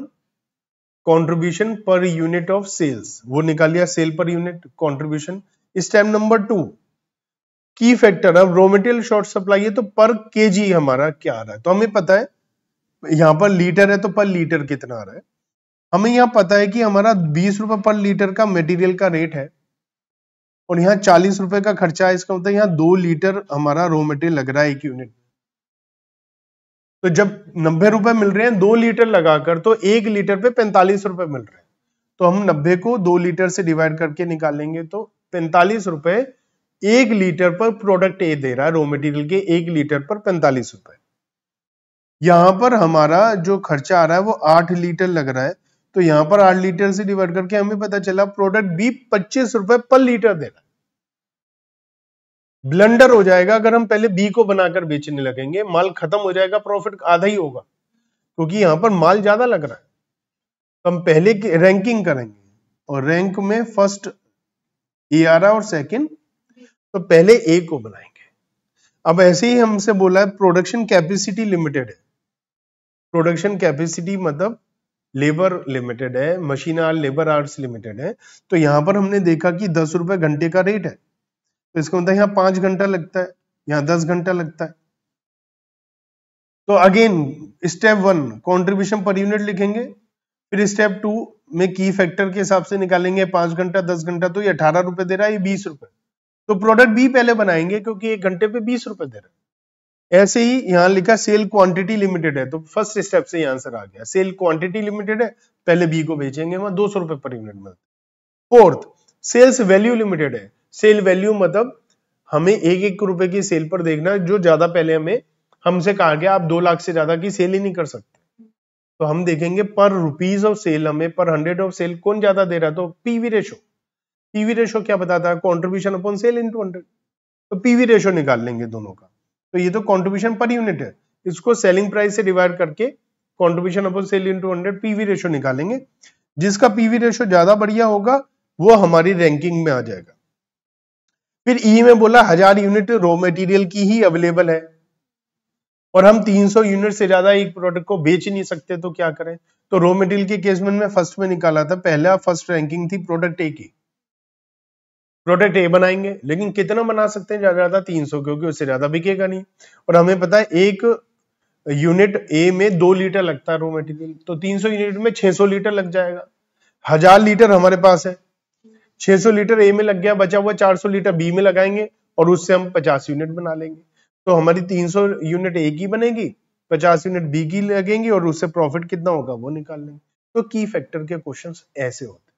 contribution per unit of sales वो निकाल लिया sale per unit contribution step number two key factor अब रॉ मेटेरियल शॉर्ट सप्लाई है तो पर जी हमारा क्या आ रहा है तो हमें पता है यहाँ पर लीटर है तो पर लीटर कितना आ रहा है हमें यहाँ पता है कि हमारा बीस रुपए पर लीटर का मेटीरियल का रेट है और यहाँ चालीस रुपए का खर्चा है इसका मतलब यहाँ दो लीटर हमारा रॉ मटेरियल लग रहा है एक यूनिट तो जब नब्बे रुपए मिल रहे हैं दो लीटर लगाकर तो एक लीटर पे पैंतालीस रुपए मिल रहे हैं तो हम नब्बे को दो लीटर से डिवाइड करके निकालेंगे तो पैंतालीस रुपए एक लीटर पर प्रोडक्ट ए दे रहा है रो मटेरियल के एक लीटर पर पैंतालीस रुपए यहां पर हमारा जो खर्चा आ रहा है वो आठ लीटर लग रहा है तो यहां पर आठ लीटर से डिवाइड करके हमें पता चला प्रोडक्ट बी पच्चीस रुपए पर लीटर दे रहा है ब्लंडर हो जाएगा अगर हम पहले बी को बनाकर बेचने लगेंगे माल खत्म हो जाएगा प्रॉफिट आधा ही होगा क्योंकि यहाँ पर माल ज्यादा लग रहा है तो हम पहले रैंकिंग करेंगे और रैंक में फर्स्ट ए आ रहा और सेकंड तो पहले ए को बनाएंगे अब ऐसे ही हमसे बोला है प्रोडक्शन कैपेसिटी लिमिटेड है प्रोडक्शन कैपेसिटी मतलब लेबर लिमिटेड है machine hour labour hours limited है तो यहां पर हमने देखा कि दस रुपए घंटे का रेट है तो इसका मतलब यहाँ पांच घंटा लगता है यहाँ दस घंटा लगता है तो again step one contribution per unit लिखेंगे फिर स्टेप टू में की फैक्टर के हिसाब से निकालेंगे पांच घंटा दस घंटा तो ये अठारह रुपए दे रहा है ये बीस रुपए तो प्रोडक्ट बी पहले बनाएंगे क्योंकि एक घंटे पे बीस रुपए दे रहा है ऐसे ही यहाँ लिखा सेल क्वांटिटी लिमिटेड है तो फर्स्ट स्टेप से आंसर आ गया सेल क्वांटिटी लिमिटेड है पहले बी को भेजेंगे वहां दो सौ रुपए पर यूनिट में फोर्थ सेल्स वैल्यू लिमिटेड है सेल वैल्यू मतलब हमें एक एक रुपए की सेल पर देखना जो ज्यादा पहले हमें हमसे कहा गया आप दो लाख से ज्यादा की सेल ही नहीं कर सकते तो हम देखेंगे पर रुपीज ऑफ सेल हमें पर हंड्रेड ऑफ सेल कौन ज्यादा दे रहा तो पीवी रेशो पीवी रेशो क्या बताता है contribution upon sale in hundred तो पीवी रेशो निकाल लेंगे दोनों का तो ये तो कॉन्ट्रीब्यूशन पर यूनिट है इसको सेलिंग प्राइस से डिवाइड करके contribution upon sale in hundred PV ratio निकालेंगे जिसका पीवी रेशो ज्यादा बढ़िया होगा वो हमारी रैंकिंग में आ जाएगा फिर ई e में बोला हजार यूनिट रॉ मटेरियल की ही अवेलेबल है और हम 300 यूनिट से ज्यादा एक प्रोडक्ट को बेच नहीं सकते तो क्या करें तो रॉ मटेरियल के केस में मैं फर्स्ट में निकाला था पहला फर्स्ट रैंकिंग थी प्रोडक्ट ए की प्रोडक्ट ए बनाएंगे लेकिन कितना बना सकते हैं ज्यादा ज्यादा 300 क्योंकि उससे ज्यादा बिकेगा नहीं और हमें पता है एक यूनिट ए में दो लीटर लगता है रॉ मेटीरियल तो तीन यूनिट में छह लीटर लग जाएगा हजार लीटर हमारे पास है 600 लीटर ए में लग गया बचा हुआ 400 लीटर बी में लगाएंगे और उससे हम 50 यूनिट बना लेंगे तो हमारी 300 यूनिट ए की बनेगी 50 यूनिट बी की लगेंगी और उससे प्रॉफिट कितना होगा वो निकाल लेंगे तो की फैक्टर के क्वेश्चंस ऐसे होते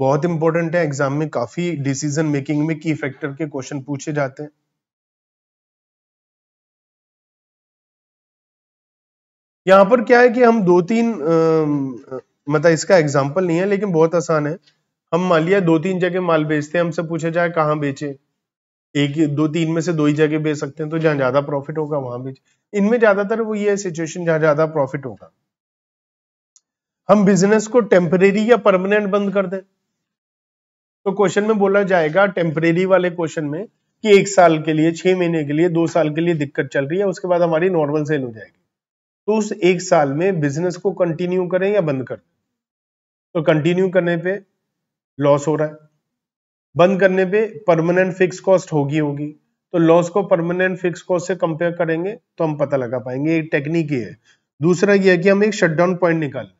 बहुत इंपॉर्टेंट है एग्जाम में काफी डिसीजन मेकिंग में की फैक्टर के क्वेश्चन पूछे जाते हैं यहाँ पर क्या है कि हम दो तीन आ, मतलब इसका एग्जाम्पल नहीं है लेकिन बहुत आसान है हम मालिया दो तीन जगह माल बेचते हैं हमसे पूछा जाए कहाँ बेचे एक दो तीन में से दो ही जगह बेच सकते हैं तो जहां ज्यादा प्रॉफिट होगा वहां बेच इनमें ज्यादातर वो ये सिचुएशन जहां ज्यादा प्रॉफिट होगा हम बिजनेस को टेम्परेरी या परमानेंट बंद कर दें तो क्वेश्चन में बोला जाएगा टेम्परेरी वाले क्वेश्चन में कि एक साल के लिए छह महीने के लिए दो साल के लिए दिक्कत चल रही है उसके बाद हमारी नॉर्मल सेल हो जाएगी तो उस एक साल में बिजनेस को कंटिन्यू करें या बंद कर तो कंटिन्यू करने पे लॉस हो रहा है बंद करने पे परमानेंट फिक्स कॉस्ट होगी होगी तो लॉस को परमानेंट फिक्स कॉस्ट से कंपेयर करेंगे तो हम पता लगा पाएंगे एक टेक्निक ही है दूसरा यह है कि हम एक शटडाउन पॉइंट निकालें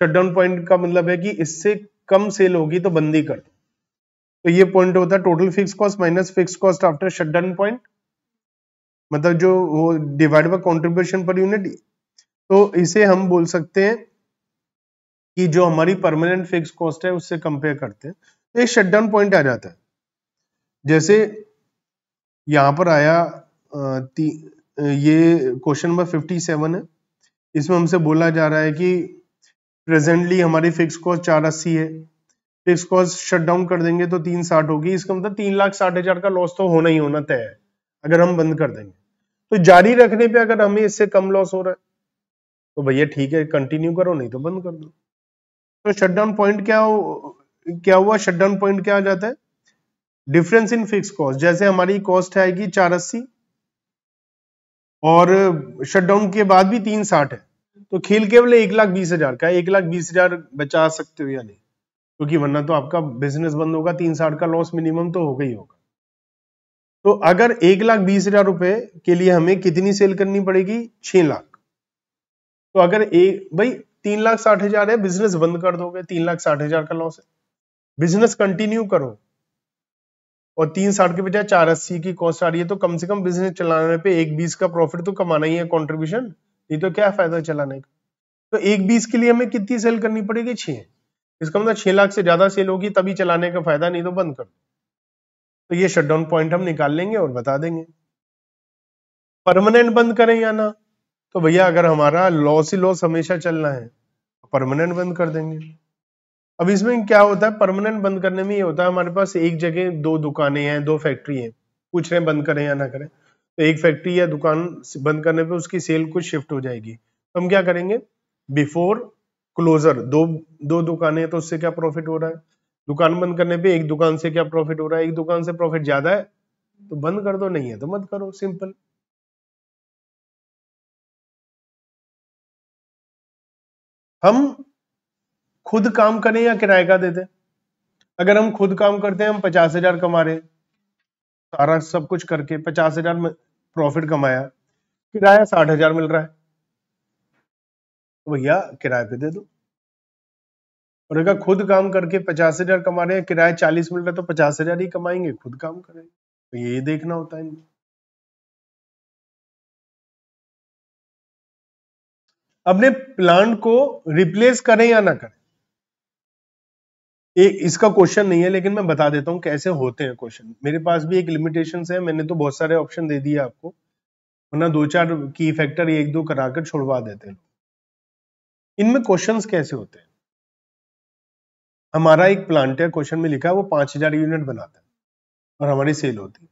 शटडाउन पॉइंट का मतलब है कि इससे कम सेल होगी तो बंदी कर दो तो ये पॉइंट होता है total fix cost minus fix cost after shutdown point मतलब जो वो divide by contribution per unit तो इसे हम बोल सकते हैं कि जो हमारी परमानेंट फिक्स कॉस्ट है उससे कंपेयर करते हैं तो एक शटडाउन पॉइंट आ जाता है जैसे यहाँ पर आया ये क्वेश्चन नंबर 57 सेवन है इसमें हमसे बोला जा रहा है कि प्रेजेंटली हमारी फिक्स कॉस्ट चार अस्सी है फिक्स कॉस्ट शट डाउन कर देंगे तो तीन साठ होगी इसका मतलब तीन लाख साठ हजार का लॉस तो होना ही होना तय है अगर हम बंद कर देंगे तो जारी रखने पे अगर हमें इससे कम लॉस हो रहा है तो भैया ठीक है कंटिन्यू करो नहीं तो बंद कर दो तो शटडाउन पॉइंट क्या हो, क्या हुआ शटडाउन पॉइंट क्या आ जाता है डिफरेंस इन फिक्स कॉस्ट जैसे हमारी कॉस्ट आएगी चार अस्सी और शटडाउन के बाद भी तीन साठ है तो खेल केवल एक लाख बीस हजार का एक लाख बीस हजार बचा सकते हो या नहीं क्योंकि तो वरना तो आपका बिजनेस बंद होगा तीन साठ का लॉस मिनिमम तो होगा ही होगा तो अगर एक लाख बीस हजार रुपए के लिए हमें कितनी सेल करनी पड़ेगी छह लाख तो अगर एक भाई तीन लाख साठ हजार है बिजनेस बंद कर दोगे तीन लाख साठ हजार का लॉस है बिजनेस कंटिन्यू करो और तीन साठ के बजाय चार अस्सी की कॉस्ट आ रही है तो कम से कम बिजनेस चलाने पे एक बीस का प्रॉफिट तो कमाना ही है कॉन्ट्रीब्यूशन ये तो क्या फायदा चलाने का तो एक बीस के लिए हमें कितनी सेल करनी पड़ेगी छह इसका मतलब छह लाख से ज्यादा सेल होगी तभी चलाने का फायदा नहीं तो बंद कर तो ये शटडाउन पॉइंट हम निकाल लेंगे और बता देंगे परमानेंट बंद करें या ना तो भैया अगर हमारा लॉस ही लॉस हमेशा चलना है परमानेंट बंद कर देंगे अब इसमें क्या होता है परमानेंट बंद करने में ये होता है हमारे पास एक जगह दो दुकानें हैं दो फैक्ट्री हैं पूछ रहे हैं बंद करें या ना करें तो एक फैक्ट्री या दुकान बंद करने पे उसकी सेल कुछ शिफ्ट हो जाएगी तो हम क्या करेंगे बिफोर क्लोजर दो दो दुकानें हैं तो उससे क्या प्रॉफिट हो रहा है दुकान बंद करने पे एक दुकान से क्या प्रॉफिट हो रहा है एक दुकान से प्रॉफिट ज्यादा है तो बंद कर दो नहीं है तो मत करो सिंपल हम खुद काम करें या किराए का दे दें अगर हम खुद काम करते हैं हम पचास हजार कमा रहे सारा सब कुछ करके पचास हजार प्रॉफिट कमाया किराया साठ हजार मिल रहा है तो भैया किराए पे दे दो और अगर खुद काम करके पचास हजार कमा रहे हैं किराया चालीस मिल रहा है तो पचास हजार ही कमाएंगे खुद काम करेंगे तो ये देखना होता है इनको अपने प्लांट को रिप्लेस करें या ना करें एक इसका क्वेश्चन नहीं है लेकिन मैं बता देता हूं कैसे होते हैं क्वेश्चन मेरे पास भी एक लिमिटेशन है मैंने तो बहुत सारे ऑप्शन दे दिए आपको वरना दो चार की फैक्टर एक दो कराकर छोड़वा देते हैं इनमें क्वेश्चन कैसे होते हैं हमारा एक प्लांट है क्वेश्चन में लिखा है वो पांच हजार यूनिट बनाता है और हमारी सेल होती है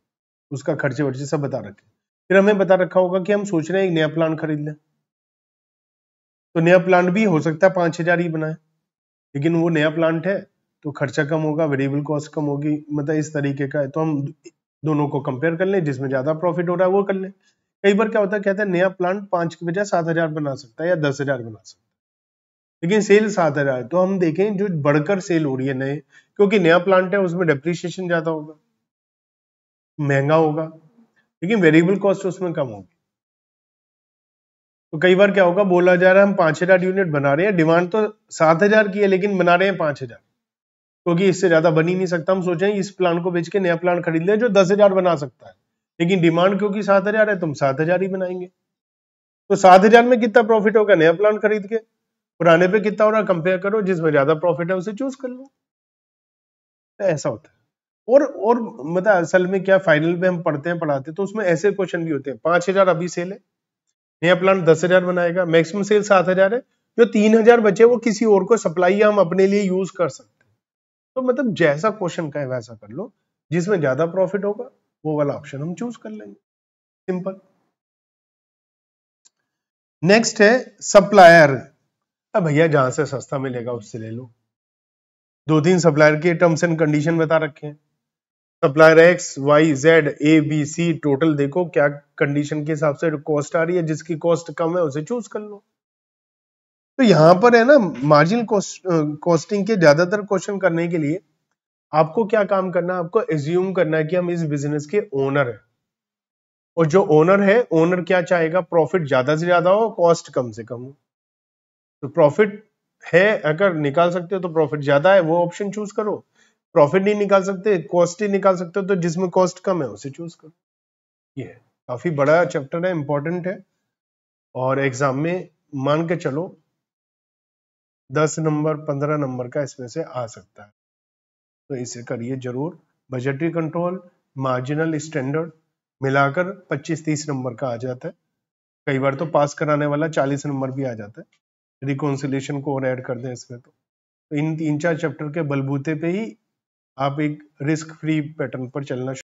उसका खर्चे वर्चे सब बता रखे फिर हमें बता रखा होगा कि हम सोच रहे हैं एक नया प्लांट खरीद लें तो नया प्लांट भी हो सकता है पांच हजार ही बनाए लेकिन वो नया प्लांट है तो खर्चा कम होगा वेरिएबल कॉस्ट कम होगी मतलब इस तरीके का है तो हम दोनों को कंपेयर कर लें जिसमें ज्यादा प्रॉफिट हो रहा है वो कर लें कई बार क्या होता है कहते हैं नया प्लांट पांच की बजाय सात हजार बना सकता है या दस हजार बना सकता है लेकिन सेल सात हजार तो हम देखें जो बढ़कर सेल हो रही है नए क्योंकि नया प्लांट है उसमें डेप्रिशिएशन ज्यादा होगा महंगा होगा लेकिन वेरिएबल कॉस्ट उसमें कम होगी तो कई बार क्या होगा बोला जा रहा है हम पांच हजार यूनिट बना रहे हैं डिमांड तो सात हजार की है लेकिन बना रहे हैं पांच हजार क्योंकि इससे ज्यादा बनी नहीं सकता हम सोचें इस प्लान को बेच के नया प्लान खरीद लें जो दस हजार बना सकता है लेकिन डिमांड क्योंकि सात हजार है तुम तो सात हजार ही बनाएंगे तो सात हजार में कितना प्रॉफिट होगा नया प्लान खरीद के पुराने पे कितना हो रहा कंपेयर करो जिसमें ज्यादा प्रॉफिट है उसे चूज कर लो तो ऐसा होता है और और मतलब असल में क्या फाइनल में हम पढ़ते हैं पढ़ाते हैं तो उसमें ऐसे क्वेश्चन भी होते हैं पांच हजार अभी सेल है नया प्लांट दस हजार बनाएगा मैक्सिमम सेल सात हजार है जो तीन हजार बचे वो किसी और को सप्लाई हम अपने लिए यूज कर सकते हैं तो मतलब जैसा क्वेश्चन का है वैसा कर लो जिसमें ज्यादा प्रॉफिट होगा वो वाला ऑप्शन हम चूज कर लेंगे सिंपल नेक्स्ट है सप्लायर भैया जहां से सस्ता मिलेगा उससे ले लो दो तीन सप्लायर के टर्म्स एंड कंडीशन बता रखे हैं supplier X Y Z A B C total देखो क्या कंडीशन के हिसाब से कॉस्ट आ रही है जिसकी कॉस्ट कम है उसे चूज कर लो तो यहां पर है ना मार्जिन कॉस्टिंग के ज्यादातर क्वेश्चन करने के लिए आपको क्या काम करना है आपको एज्यूम करना है कि हम इस बिजनेस के ओनर हैं और जो ओनर है ओनर क्या चाहेगा प्रॉफिट ज्यादा से ज्यादा हो कॉस्ट कम से कम हो तो प्रॉफिट है अगर निकाल सकते हो तो प्रॉफिट ज्यादा है वो ऑप्शन चूज करो प्रॉफिट नहीं निकाल सकते कॉस्ट ही निकाल सकते हो तो जिसमें कॉस्ट कम है उसे चूज करो ये काफी बड़ा चैप्टर है इंपॉर्टेंट है और एग्जाम में मान के चलो दस नंबर पंद्रह नंबर का इसमें से आ सकता है तो इसे करिए जरूर बजटरी कंट्रोल मार्जिनल स्टैंडर्ड मिलाकर पच्चीस तीस नंबर का आ जाता है कई बार तो पास कराने वाला चालीस नंबर भी आ जाता है रिकॉन्सिलेशन को और ऐड कर दें इसमें तो, तो इन तीन चार चैप्टर के बलबूते पे ही आप एक रिस्क फ्री पैटर्न पर चलना